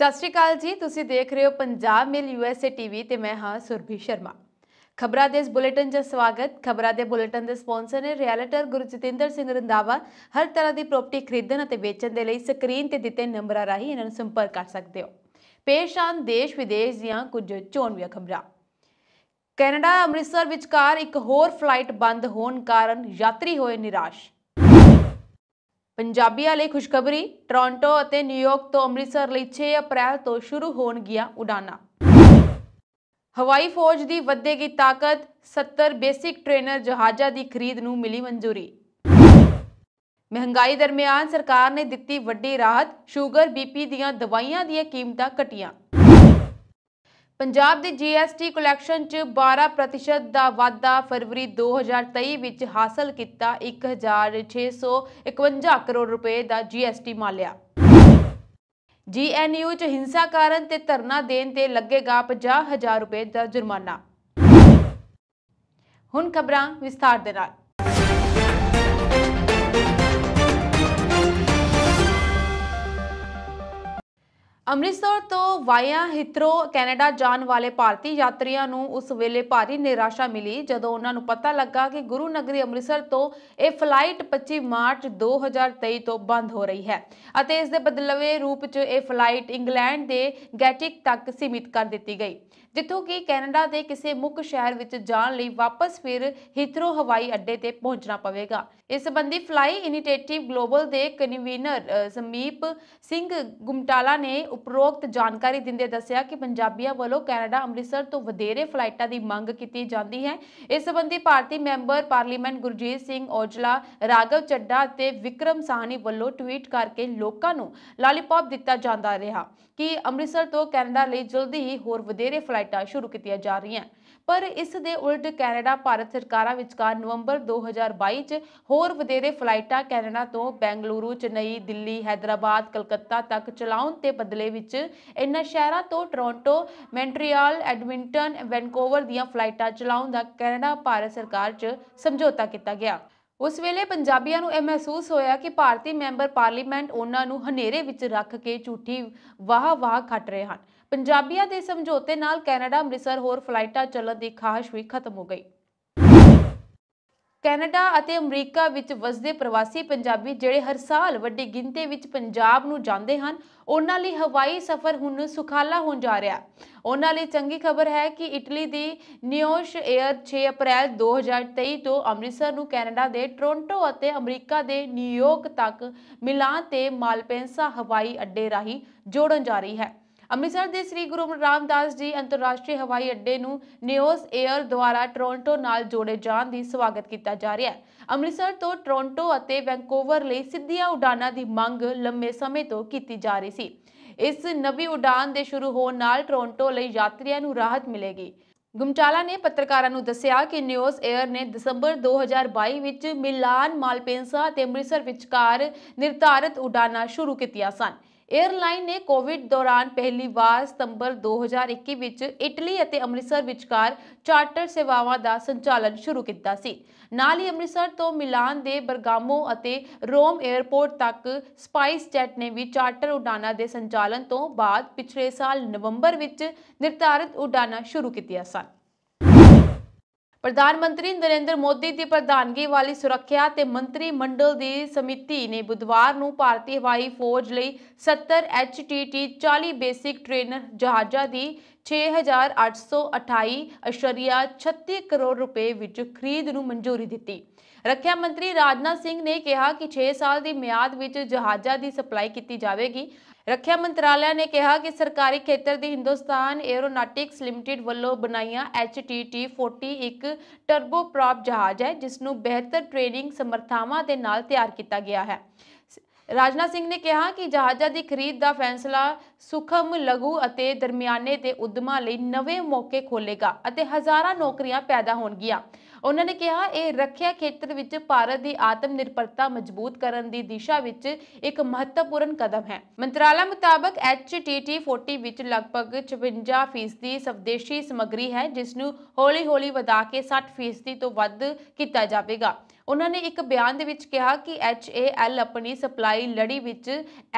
ਸਤਿ ਸ਼੍ਰੀ ਅਕਾਲ ਜੀ ਤੁਸੀਂ ਦੇਖ ਰਹੇ ਹੋ ਪੰਜਾਬ ਮਿਲ ਯੂਐਸਏ ਟੀਵੀ ਤੇ ਮੈਂ ਹਾਂ ਸੁਰਭੀ ਸ਼ਰਮਾ ਖਬਰਾਂ ਦੇ ਇਸ ਬੁਲੇਟਿਨ 'ਚ ਸਵਾਗਤ ਖਬਰਾਂ ਦੇ ਬੁਲੇਟਿਨ ਦੇ ਸਪਾਂਸਰ ਨੇ ਰਿਐਲਟਰ ਗੁਰਜਤਿੰਦਰ ਸਿੰਘ ਰੰਦਾਵਾ ਹਰ ਤਰ੍ਹਾਂ ਦੀ ਪ੍ਰਾਪਰਟੀ ਖਰੀਦਣ ਅਤੇ ਵੇਚਣ ਦੇ ਲਈ ਸਕਰੀਨ ਤੇ ਦਿੱਤੇ ਨੰਬਰਾਂ ਰਾਹੀਂ ਇਹਨਾਂ ਨੂੰ ਸੰਪਰਕ ਕਰ ਸਕਦੇ ਹੋ ਪੇਸ਼ਾਨ ਦੇਸ਼ ਵਿਦੇਸ਼ ਦੀਆਂ ਕੁਝ ਚੋਣਵੀਆਂ ਖਬਰਾਂ ਕੈਨੇਡਾ ਅੰਮ੍ਰਿਤਸਰ ਵਿਚਕਾਰ ਇੱਕ ਹੋਰ ਫਲਾਈਟ ਬੰਦ ਹੋਣ ਕਾਰਨ ਯਾਤਰੀ ਹੋਏ ਨਿਰਾਸ਼ ਪੰਜਾਬੀਆਂ ਲਈ ਖੁਸ਼ਖਬਰੀ ਟੋਰਾਂਟੋ ਅਤੇ ਨਿਊਯਾਰਕ ਤੋਂ ਅੰਮ੍ਰਿਤਸਰ ਲਈ 6 ਅਪ੍ਰੈਲ ਤੋਂ ਸ਼ੁਰੂ ਹੋਣਗੀਆਂ ਉਡਾਨਾਂ ਹਵਾਈ ਫੌਜ ਦੀ ਵੱਧੇਗੀ ਤਾਕਤ 70 ਬੇਸਿਕ ਟ੍ਰੇਨਰ ਜਹਾਜ਼ਾਂ ਦੀ ਖਰੀਦ ਨੂੰ ਮਿਲੀ ਮਨਜ਼ੂਰੀ ਮਹਿੰਗਾਈ ਦਰਮਿਆਨ ਸਰਕਾਰ ਨੇ ਦਿੱਤੀ ਵੱਡੀ ਰਾਹਤ ਸ਼ੂਗਰ ਬੀਪੀ ਦੀਆਂ ਦਵਾਈਆਂ ਦੀਆਂ ਕੀਮਤਾਂ ਘਟੀਆਂ ਪੰਜਾਬ ਦੇ ਜੀਐਸਟੀ ਕਲੈਕਸ਼ਨ 'ਚ 12% ਦਾ ਵਾਧਾ ਫਰਵਰੀ 2023 ਵਿੱਚ ਹਾਸਲ ਕੀਤਾ 1651 ਕਰੋੜ ਰੁਪਏ ਦਾ ਜੀਐਸਟੀ ਮਾਲਿਆ ਜੀਐਨਯੂ 'ਚ ਹਿੰਸਾ ਕਾਰਨ ਤੇ ਧਰਨਾ ਦੇਣ ਤੇ ਲੱਗੇਗਾ 50000 ਰੁਪਏ ਦਾ ਜੁਰਮਾਨਾ ਹੁਣ ਖਬਰਾਂ ਵਿਸਥਾਰ ਦੇ ਨਾਲ ਅੰਮ੍ਰਿਤਸਰ ਤੋਂ ਵਾਇਆ ਹਿਤਰੋ ਕੈਨੇਡਾ ਜਾਣ ਵਾਲੇ ਭਾਰਤੀ ਯਾਤਰੀਆਂ ਨੂੰ ਉਸ ਵੇਲੇ ਭਾਰੀ ਨਿਰਾਸ਼ਾ ਮਿਲੀ ਜਦੋਂ ਉਹਨਾਂ ਨੂੰ ਪਤਾ ਲੱਗਾ ਕਿ ਗੁਰੂ ਨਗਰੀ ਅੰਮ੍ਰਿਤਸਰ ਤੋਂ ਇਹ ਫਲਾਈਟ 25 ਮਾਰਚ 2023 ਤੋਂ ਬੰਦ ਹੋ ਰਹੀ ਹੈ ਅਤੇ ਇਸ ਦੇ ਬਦਲਵੇਂ ਰੂਪ 'ਚ ਇਹ ਫਲਾਈਟ ਇੰਗਲੈਂਡ ਦੇ ਗੈਟਿਕ ਤੱਕ ਸੀਮਿਤ ਕਰ ਦਿੱਤੀ ਗਈ ਜਿੱਥੋਂ ਕਿ ਕੈਨੇਡਾ ਦੇ ਕਿਸੇ ਮੁੱਖ ਸ਼ਹਿਰ ਵਿੱਚ ਜਾਣ ਲਈ ਵਾਪਸ ਫਿਰ ਹਿਥਰੋ ਹਵਾਈ ਅੱਡੇ ਤੇ ਪਹੁੰਚਣਾ ਪਵੇਗਾ ਇਸ ਸੰਬੰਧੀ ਫਲਾਈ ਇਨੀਟੇਟਿਵ ਗਲੋਬਲ ਦੇ ਕਨਵੀਨਰ ਸਮੀਪ ਸਿੰਘ ਗੁਮਟਾਲਾ ਨੇ ਉਪਰੋਕਤ ਜਾਣਕਾਰੀ ਦਿੰਦੇ ਦੱਸਿਆ ਕਿ ਪੰਜਾਬੀਆਂ ਵੱਲੋਂ ਕੈਨੇਡਾ ਅੰਮ੍ਰਿਤਸਰ ਤੋਂ ਵਧੇਰੇ ਫਲਾਈਟਾਂ ਦੀ ਮੰਗ ਕੀਤੀ ਜਾਂਦੀ ਹੈ ਇਸ ਸੰਬੰਧੀ ਭਾਰਤੀ ਮੈਂਬਰ ਪਾਰਲੀਮੈਂਟ ਗੁਰਜੀਤ ਸਿੰਘ ਔਜਲਾ ਰਾਗਵ ਚੱਡਾ ਅਤੇ ਵਿਕਰਮ ਸਾਹਨੀ ਵੱਲੋਂ ਟਵੀਟ ਕਰਕੇ ਲੋਕਾਂ ਨੂੰ ਲਾਲੀਪੌਪ ਦਿੱਤਾ ਜਾਂਦਾ ਰਿਹਾ ਕਿ ਅੰਮ੍ਰਿਤਸਰ ਤੋਂ ਕੈਨੇਡਾ ਲਈ ਜਲਦੀ ਹੀ ਹੋਰ ਵਧੇਰੇ ਫਲਾਈਟਾਂ ਸ਼ੁਰੂ ਕੀਤੀਆਂ ਜਾ ਰਹੀਆਂ ਪਰ ਇਸ ਦੇ ਉਲਟ ਕੈਨੇਡਾ ਭਾਰਤ ਸਰਕਾਰਾਂ ਵਿਚਕਾਰ ਨਵੰਬਰ 2022 ਚ ਹੋਰ ਵਧੇਰੇ ਫਲਾਈਟਾਂ ਕੈਨੇਡਾ ਤੋਂ ਬੈਂਗਲੁਰੂ ਚੇਨਈ ਦਿੱਲੀ ਹైదరాబాద్ ਕਲਕੱਤਾ ਤੱਕ ਚਲਾਉਣ ਤੇ ਬਦਲੇ ਵਿੱਚ ਇਨ੍ਹਾਂ ਸ਼ਹਿਰਾਂ ਤੋਂ ਟੋਰਾਂਟੋ ਮੈਂਟਰੀਅਲ ਐਡਮਿੰਟਨ ਵੈਨਕੂਵਰ ਦੀਆਂ ਫਲਾਈਟਾਂ ਚਲਾਉਣ ਦਾ ਕੈਨੇਡਾ ਭਾਰਤ ਸਰਕਾਰ 'ਚ ਸਮਝੌਤਾ ਕੀਤਾ ਗਿਆ ਉਸ ਵੇਲੇ ਪੰਜਾਬੀਆਂ ਨੂੰ ਇਹ ਮਹਿਸੂਸ ਹੋਇਆ ਕਿ ਭਾਰਤੀ ਮੈਂਬਰ ਪਾਰਲੀਮੈਂਟ ਉਹਨਾਂ ਨੂੰ ਹਨੇਰੇ ਵਿੱਚ ਰੱਖ ਕੇ ਝੂਠੀ ਵਾਹ-ਵਾਹ ਖੱਟ ਰਹੇ ਹਨ ਪੰਜਾਬੀਆਂ ਦੇ ਸਮਝੌਤੇ ਨਾਲ ਕੈਨੇਡਾ ਅੰਮ੍ਰਿਤਸਰ ਹੋਰ ਫਲਾਈਟਾਂ ਚੱਲਣ ਦੀ ਖਾਹਸ਼ ਵੀ ਖਤਮ ਹੋ ਗਈ ਕੈਨੇਡਾ ਅਤੇ ਅਮਰੀਕਾ ਵਿੱਚ ਵਸਦੇ ਪ੍ਰਵਾਸੀ ਪੰਜਾਬੀ ਜਿਹੜੇ ਹਰ ਸਾਲ ਵੱਡੀ ਗਿਣਤੀ ਵਿੱਚ ਪੰਜਾਬ ਨੂੰ ਜਾਂਦੇ ਹਨ ਉਹਨਾਂ ਲਈ ਹਵਾਈ ਸਫ਼ਰ ਹੁਣ ਸੁਖਾਲਾ ਹੋਣ ਜਾ ਰਿਹਾ ਉਹਨਾਂ ਲਈ ਚੰਗੀ ਖਬਰ ਹੈ ਕਿ ਇਟਲੀ ਦੀ ਨਿਓਸ਼ 에ਅਰ 6 ਅਪ੍ਰੈਲ 2023 ਤੋਂ ਅੰਮ੍ਰਿਤਸਰ ਨੂੰ ਕੈਨੇਡਾ ਦੇ ਟੋਰਾਂਟੋ ਅਤੇ ਅਮਰੀਕਾ ਦੇ ਨਿਊਯਾਰਕ ਤੱਕ ਮਿਲਾਂ ਤੇ ਮਾਲਪੈਂਸਾ ਹਵਾਈ ਅੱਡੇ ਰਾਹੀਂ ਜੋੜਨ ਜਾ ਰਹੀ ਹੈ ਅੰਮ੍ਰਿਤਸਰ ਦੇ ਸ੍ਰੀ ਗੁਰੂ ਰਾਮਦਾਸ ਜੀ ਅੰਤਰਰਾਸ਼ਟਰੀ ਹਵਾਈ ਅੱਡੇ ਨੂੰ ਨਿਓਸ 에ਅਰ ਦੁਆਰਾ ਟੋਰਾਂਟੋ ਨਾਲ ਜੋੜੇ ਜਾਣ ਦੀ ਸਵਾਗਤ ਕੀਤਾ ਜਾ ਰਿਹਾ ਹੈ ਅੰਮ੍ਰਿਤਸਰ ਤੋਂ ਟੋਰਾਂਟੋ ਅਤੇ ਵੈਂਕੂਵਰ ਲਈ ਸਿੱਧੀਆਂ ਉਡਾਨਾਂ ਦੀ ਮੰਗ ਲੰਮੇ ਸਮੇਂ ਤੋਂ ਕੀਤੀ ਜਾ ਰਹੀ ਸੀ ਇਸ ਨਵੀਂ ਉਡਾਨ ਦੇ ਸ਼ੁਰੂ ਹੋਣ ਨਾਲ ਟੋਰਾਂਟੋ ਲਈ ਯਾਤਰੀਆਂ ਨੂੰ ਰਾਹਤ ਮਿਲੇਗੀ ਗੁਮਚਾਲਾ ਨੇ ਪੱਤਰਕਾਰਾਂ ਨੂੰ ਦੱਸਿਆ ਕਿ ਨਿਓਸ 에ਅਰ ਨੇ ਦਸੰਬਰ 2022 ਵਿੱਚ ਮਿਲਾਨ ਮਾਲਪੇਂਸਾ ਤੇ ਅੰਮ੍ਰਿਤਸਰ ਵਿਚਕਾਰ ਨਿਰਧਾਰਤ ਉਡਾਨਾਂ ਸ਼ੁਰੂ ਕੀਤੀਆਂ ਸਨ ਏਅਰਲਾਈਨ ਨੇ ਕੋਵਿਡ ਦੌਰਾਨ ਪਹਿਲੀ ਵਾਰ ਸਤੰਬਰ 2021 ਵਿੱਚ ਇਟਲੀ ਅਤੇ ਅੰਮ੍ਰਿਤਸਰ ਵਿਚਕਾਰ ਚਾਰਟਰ ਸੇਵਾਵਾਂ ਦਾ ਸੰਚਾਲਨ ਸ਼ੁਰੂ ਕੀਤਾ ਸੀ ਨਾਲ ਹੀ ਅੰਮ੍ਰਿਤਸਰ ਤੋਂ ਮਿਲਾਨ ਦੇ ਬਰਗਾਮੋ ਅਤੇ ਰੋਮ 에ਅਰਪੋਰਟ ਤੱਕ ਸਪਾਈਸ ਜੈਟ ਨੇ ਵੀ ਚਾਰਟਰ ਉਡਾਨਾਂ ਦੇ ਸੰਚਾਲਨ ਤੋਂ ਬਾਅਦ ਪਿਛਲੇ ਸਾਲ ਨਵੰਬਰ ਵਿੱਚ ਨਿਰਧਾਰਿਤ ਉਡਾਨਾਂ ਸ਼ੁਰੂ ਕੀਤੀਆਂ ਸਨ ਪ੍ਰਧਾਨ ਮੰਤਰੀ ਨਰਿੰਦਰ ਮੋਦੀ ਦੀ ਪ੍ਰਧਾਨਗੀ ਵਾਲੀ ਸੁਰੱਖਿਆ ਤੇ ਮੰਤਰੀ ਮੰਡਲ ਦੀ ਸਮਿਤੀ ਨੇ ਬੁੱਧਵਾਰ ਨੂੰ ਭਾਰਤੀ ਹਵਾਈ ਫੌਜ ਲਈ 70 HTT 40 ਬੇਸਿਕ ਟ੍ਰੇਨਰ ਜਹਾਜ਼ਾਂ ਦੀ 6828.36 ਕਰੋੜ ਰੁਪਏ ਵਿੱਚ ਖਰੀਦ ਨੂੰ ਮਨਜ਼ੂਰੀ ਦਿੱਤੀ ਰੱਖਿਆ ਮੰਤਰੀ ਰਾਜਨਾਥ ਸਿੰਘ ਨੇ ਕਿਹਾ ਕਿ 6 ਸਾਲ ਦੀ ਮਿਆਦ ਵਿੱਚ ਜਹਾਜ਼ਾਂ ਦੀ ਸਪਲਾਈ ਕੀਤੀ ਜਾਵੇਗੀ ਰੱਖਿਆ ਮੰਤਰਾਲੇ ਨੇ ਕਿਹਾ ਕਿ ਸਰਕਾਰੀ ਖੇਤਰ ਦੀ ਹਿੰਦੁਸਤਾਨ ਐਰੋਨੌਟਿਕਸ ਲਿਮਟਿਡ ਵੱਲੋਂ ਬਣਾਈਆਂ HTT 40 ਇੱਕ ਪ੍ਰੋਪ ਜਹਾਜ਼ ਹੈ ਜਿਸ ਨੂੰ ਬਿਹਤਰ ਟ੍ਰੇਨਿੰਗ ਸਮਰਥਾਵਾਂ ਦੇ ਨਾਲ ਤਿਆਰ ਕੀਤਾ ਗਿਆ ਹੈ ਰਾਜਨਾ ਸਿੰਘ ਨੇ ਕਿਹਾ ਕਿ ਜਹਾਜ਼ਾਂ ਦੀ ਖਰੀਦ ਦਾ ਫੈਸਲਾ ਸੁਖਮ ਲਘੂ ਅਤੇ ਦਰਮਿਆਨੇ ਦੇ ਉਦਮਾਂ ਲਈ ਨਵੇਂ ਮੌਕੇ ਖੋਲੇਗਾ ਅਤੇ ਹਜ਼ਾਰਾਂ ਨੌਕਰੀਆਂ ਪੈਦਾ ਹੋਣਗੀਆਂ ਉਹਨਾਂ ਨੇ ਕਿਹਾ ਇਹ ਰੱਖਿਆ ਖੇਤਰ ਵਿੱਚ ਭਾਰਤ ਦੀ ਆਤਮ ਨਿਰਭਰਤਾ ਮਜ਼ਬੂਤ ਕਰਨ ਦੀ ਦਿਸ਼ਾ ਵਿੱਚ ਇੱਕ ਮਹੱਤਵਪੂਰਨ ਕਦਮ ਹੈ ਮੰਤਰਾਲਾ ਮੁਤਾਬਕ HTT 40 ਵਿੱਚ ਲਗਭਗ 56% ਸਵਦੇਸ਼ੀ ਸਮੱਗਰੀ ਹੈ ਜਿਸ ਨੂੰ ਹੌਲੀ-ਹੌਲੀ ਵਧਾ ਕੇ 60% ਤੋਂ ਵੱਧ ਕੀਤਾ ਜਾਵੇਗਾ ਉਹਨਾਂ ਨੇ ਇੱਕ ਬਿਆਨ ਦੇ ਵਿੱਚ ਕਿਹਾ ਕਿ HAL ਆਪਣੀ ਸਪਲਾਈ ਲੜੀ ਵਿੱਚ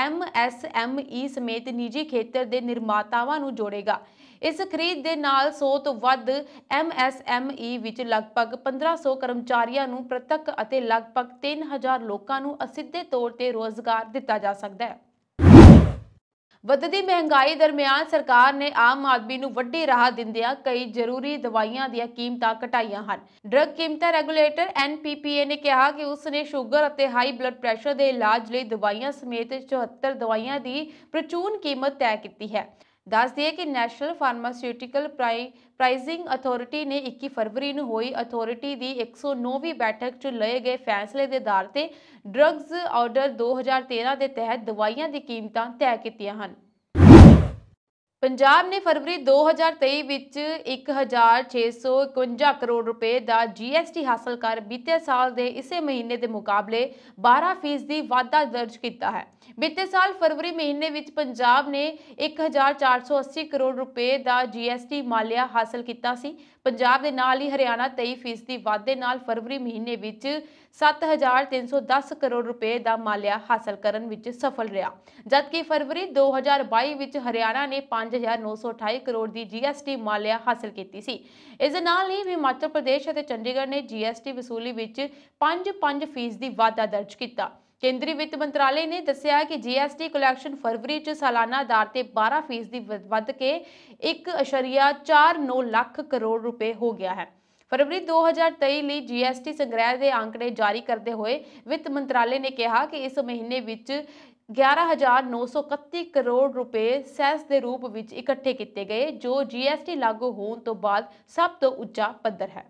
MSME ਸਮੇਤ ਨਿੱਜੀ ਖੇਤਰ ਦੇ ਨਿਰਮਾਤਾਵਾਂ ਨੂੰ ਜੋੜੇਗਾ ਇਸ ਖਰੀਦ ਦੇ ਨਾਲ 100 ਤੋਂ ਵੱਧ ਐਮਐਸਐਮਈ e ਵਿੱਚ ਲਗਭਗ 1500 ਕਰਮਚਾਰੀਆਂ ਨੂੰ ਪ੍ਰਤੱਖ ਅਤੇ ਲਗਭਗ 3000 ਲੋਕਾਂ ਨੂੰ ਅਸਿੱਧੇ ਤੌਰ ਤੇ ਰੋਜ਼ਗਾਰ ਦਿੱਤਾ ਜਾ ਸਕਦਾ ਹੈ ਵੱਧਦੀ ਮਹਿੰਗਾਈ ਦਰਮਿਆਨ ਸਰਕਾਰ ਨੇ ਆਮ ਆਦਮੀ ਨੂੰ ਵੱਡੀ ਰਾਹਤ ਦਿੰਦਿਆਂ ਕਈ ਜ਼ਰੂਰੀ ਦਵਾਈਆਂ ਦੀਆਂ ਕੀਮਤਾਂ ਘਟਾਈਆਂ ਹਨ ਡਰਗ ਕੀਮਤਾਂ ਰੈਗੂਲੇਟਰ ਐਨਪੀਪੀਏ ਨੇ ਕਿਹਾ ਕਿ ਉਸ ਨੇ ਸ਼ੂਗਰ ਅਤੇ ਹਾਈ ਬਲੱਡ ਪ੍ਰੈਸ਼ਰ ਦੇ ਇਲਾਜ ਲਈ ਦਵਾਈਆਂ ਸਮੇਤ 74 ਦਵਾਈਆਂ ਦੀ ਪ੍ਰਚੂਨ ਕੀਮਤ ਤੈਅ ਕੀਤੀ ਹੈ ਦੱਸ ਦਈਏ ਕਿ ਨੈਸ਼ਨਲ ਫਾਰਮਾਸਿਊਟੀਕਲ ਪ੍ਰਾਈਸਿੰਗ ਅਥਾਰਟੀ ਨੇ 21 ਫਰਵਰੀ ਨੂੰ ਹੋਈ ਅਥਾਰਟੀ ਦੀ 109ਵੀਂ ਬੈਠਕ 'ਚ ਲਏ ਗਏ ਫੈਸਲੇ ਦੇ ਆਧਾਰ ਤੇ ਡਰੱਗਸ ਆਰਡਰ 2013 ਦੇ ਤਹਿਤ ਦਵਾਈਆਂ ਦੀ ਕੀਮਤਾਂ ਤੈਅ ਕੀਤੀਆਂ ਹਨ ਪੰਜਾਬ ਨੇ ਫਰਵਰੀ 2023 ਵਿੱਚ 1651 ਕਰੋੜ ਰੁਪਏ ਦਾ ਜੀਐਸਟੀ ਹਾਸਲ ਕਰ ਬੀਤੇ ਸਾਲ ਦੇ ਇਸੇ ਮਹੀਨੇ ਦੇ ਮੁਕਾਬਲੇ 12 ਦੀ ਵਾਧਾ ਦਰਜ ਕੀਤਾ ਹੈ ਬੀਤੇ ਸਾਲ ਫਰਵਰੀ ਮਹੀਨੇ ਵਿੱਚ ਪੰਜਾਬ ਨੇ 1480 ਕਰੋੜ ਰੁਪਏ ਦਾ ਜੀਐਸਟੀ ਮਾਲੀਆ ਹਾਸਲ ਕੀਤਾ ਸੀ ਪੰਜਾਬ ਦੇ ਨਾਲ ਹੀ ਹਰਿਆਣਾ 23% ਦੀ ਵਾਧੇ ਨਾਲ ਫਰਵਰੀ ਮਹੀਨੇ ਵਿੱਚ 7310 ਕਰੋੜ ਰੁਪਏ ਦਾ ਮਾਲੀਆ ਹਾਸਲ ਕਰਨ ਵਿੱਚ ਸਫਲ ਰਿਹਾ ਜਦਕਿ ਫਰਵਰੀ 2022 ਵਿੱਚ ਹਰਿਆਣਾ ਨੇ 5928 ਕਰੋੜ ਦੀ ਜੀਐਸਟੀ ਮਾਲੀਆ ਹਾਸਲ ਕੀਤੀ ਸੀ ਇਸ ਦੇ ਨਾਲ ਹੀ ਹਿਮਾਚਲ ਪ੍ਰਦੇਸ਼ ਅਤੇ ਚੰਡੀਗੜ੍ਹ ਨੇ ਜੀਐਸਟੀ ਵਸੂਲੀ ਵਿੱਚ 5-5% ਦੀ ਵਾਧਾ ਦਰਜ ਕੀਤਾ ਕੇਂਦਰੀ ਵਿੱਤ ਮੰਤਰਾਲੇ ਨੇ ਦੱਸਿਆ ਕਿ ਜੀਐਸਟੀ ਕਲੈਕਸ਼ਨ ਫਰਵਰੀ 'ਚ ਸਾਲਾਨਾ ਆਧਾਰ ਤੇ 12% ਦੀ ਵੱਧ ਕੇ 1.49 ਲੱਖ ਕਰੋੜ ਰੁਪਏ ਹੋ ਗਿਆ ਹੈ ਫਰਵਰੀ 2023 ਲਈ ਜੀਐਸਟੀ ਸੰਗ੍ਰਹਿ ਦੇ ਅੰਕੜੇ ਜਾਰੀ ਕਰਦੇ ਹੋਏ ਵਿੱਤ ਮੰਤਰਾਲੇ ਨੇ ਕਿਹਾ ਕਿ ਇਸ ਮਹੀਨੇ ਵਿੱਚ 11931 ਕਰੋੜ ਰੁਪਏ ਸੈਸ ਦੇ ਰੂਪ ਵਿੱਚ ਇਕੱਠੇ ਕੀਤੇ ਗਏ ਜੋ ਜੀਐਸਟੀ ਲਾਗੂ ਹੋਣ ਤੋਂ ਬਾਅਦ ਸਭ ਤੋਂ ਉੱਚਾ ਪੱਧਰ ਹੈ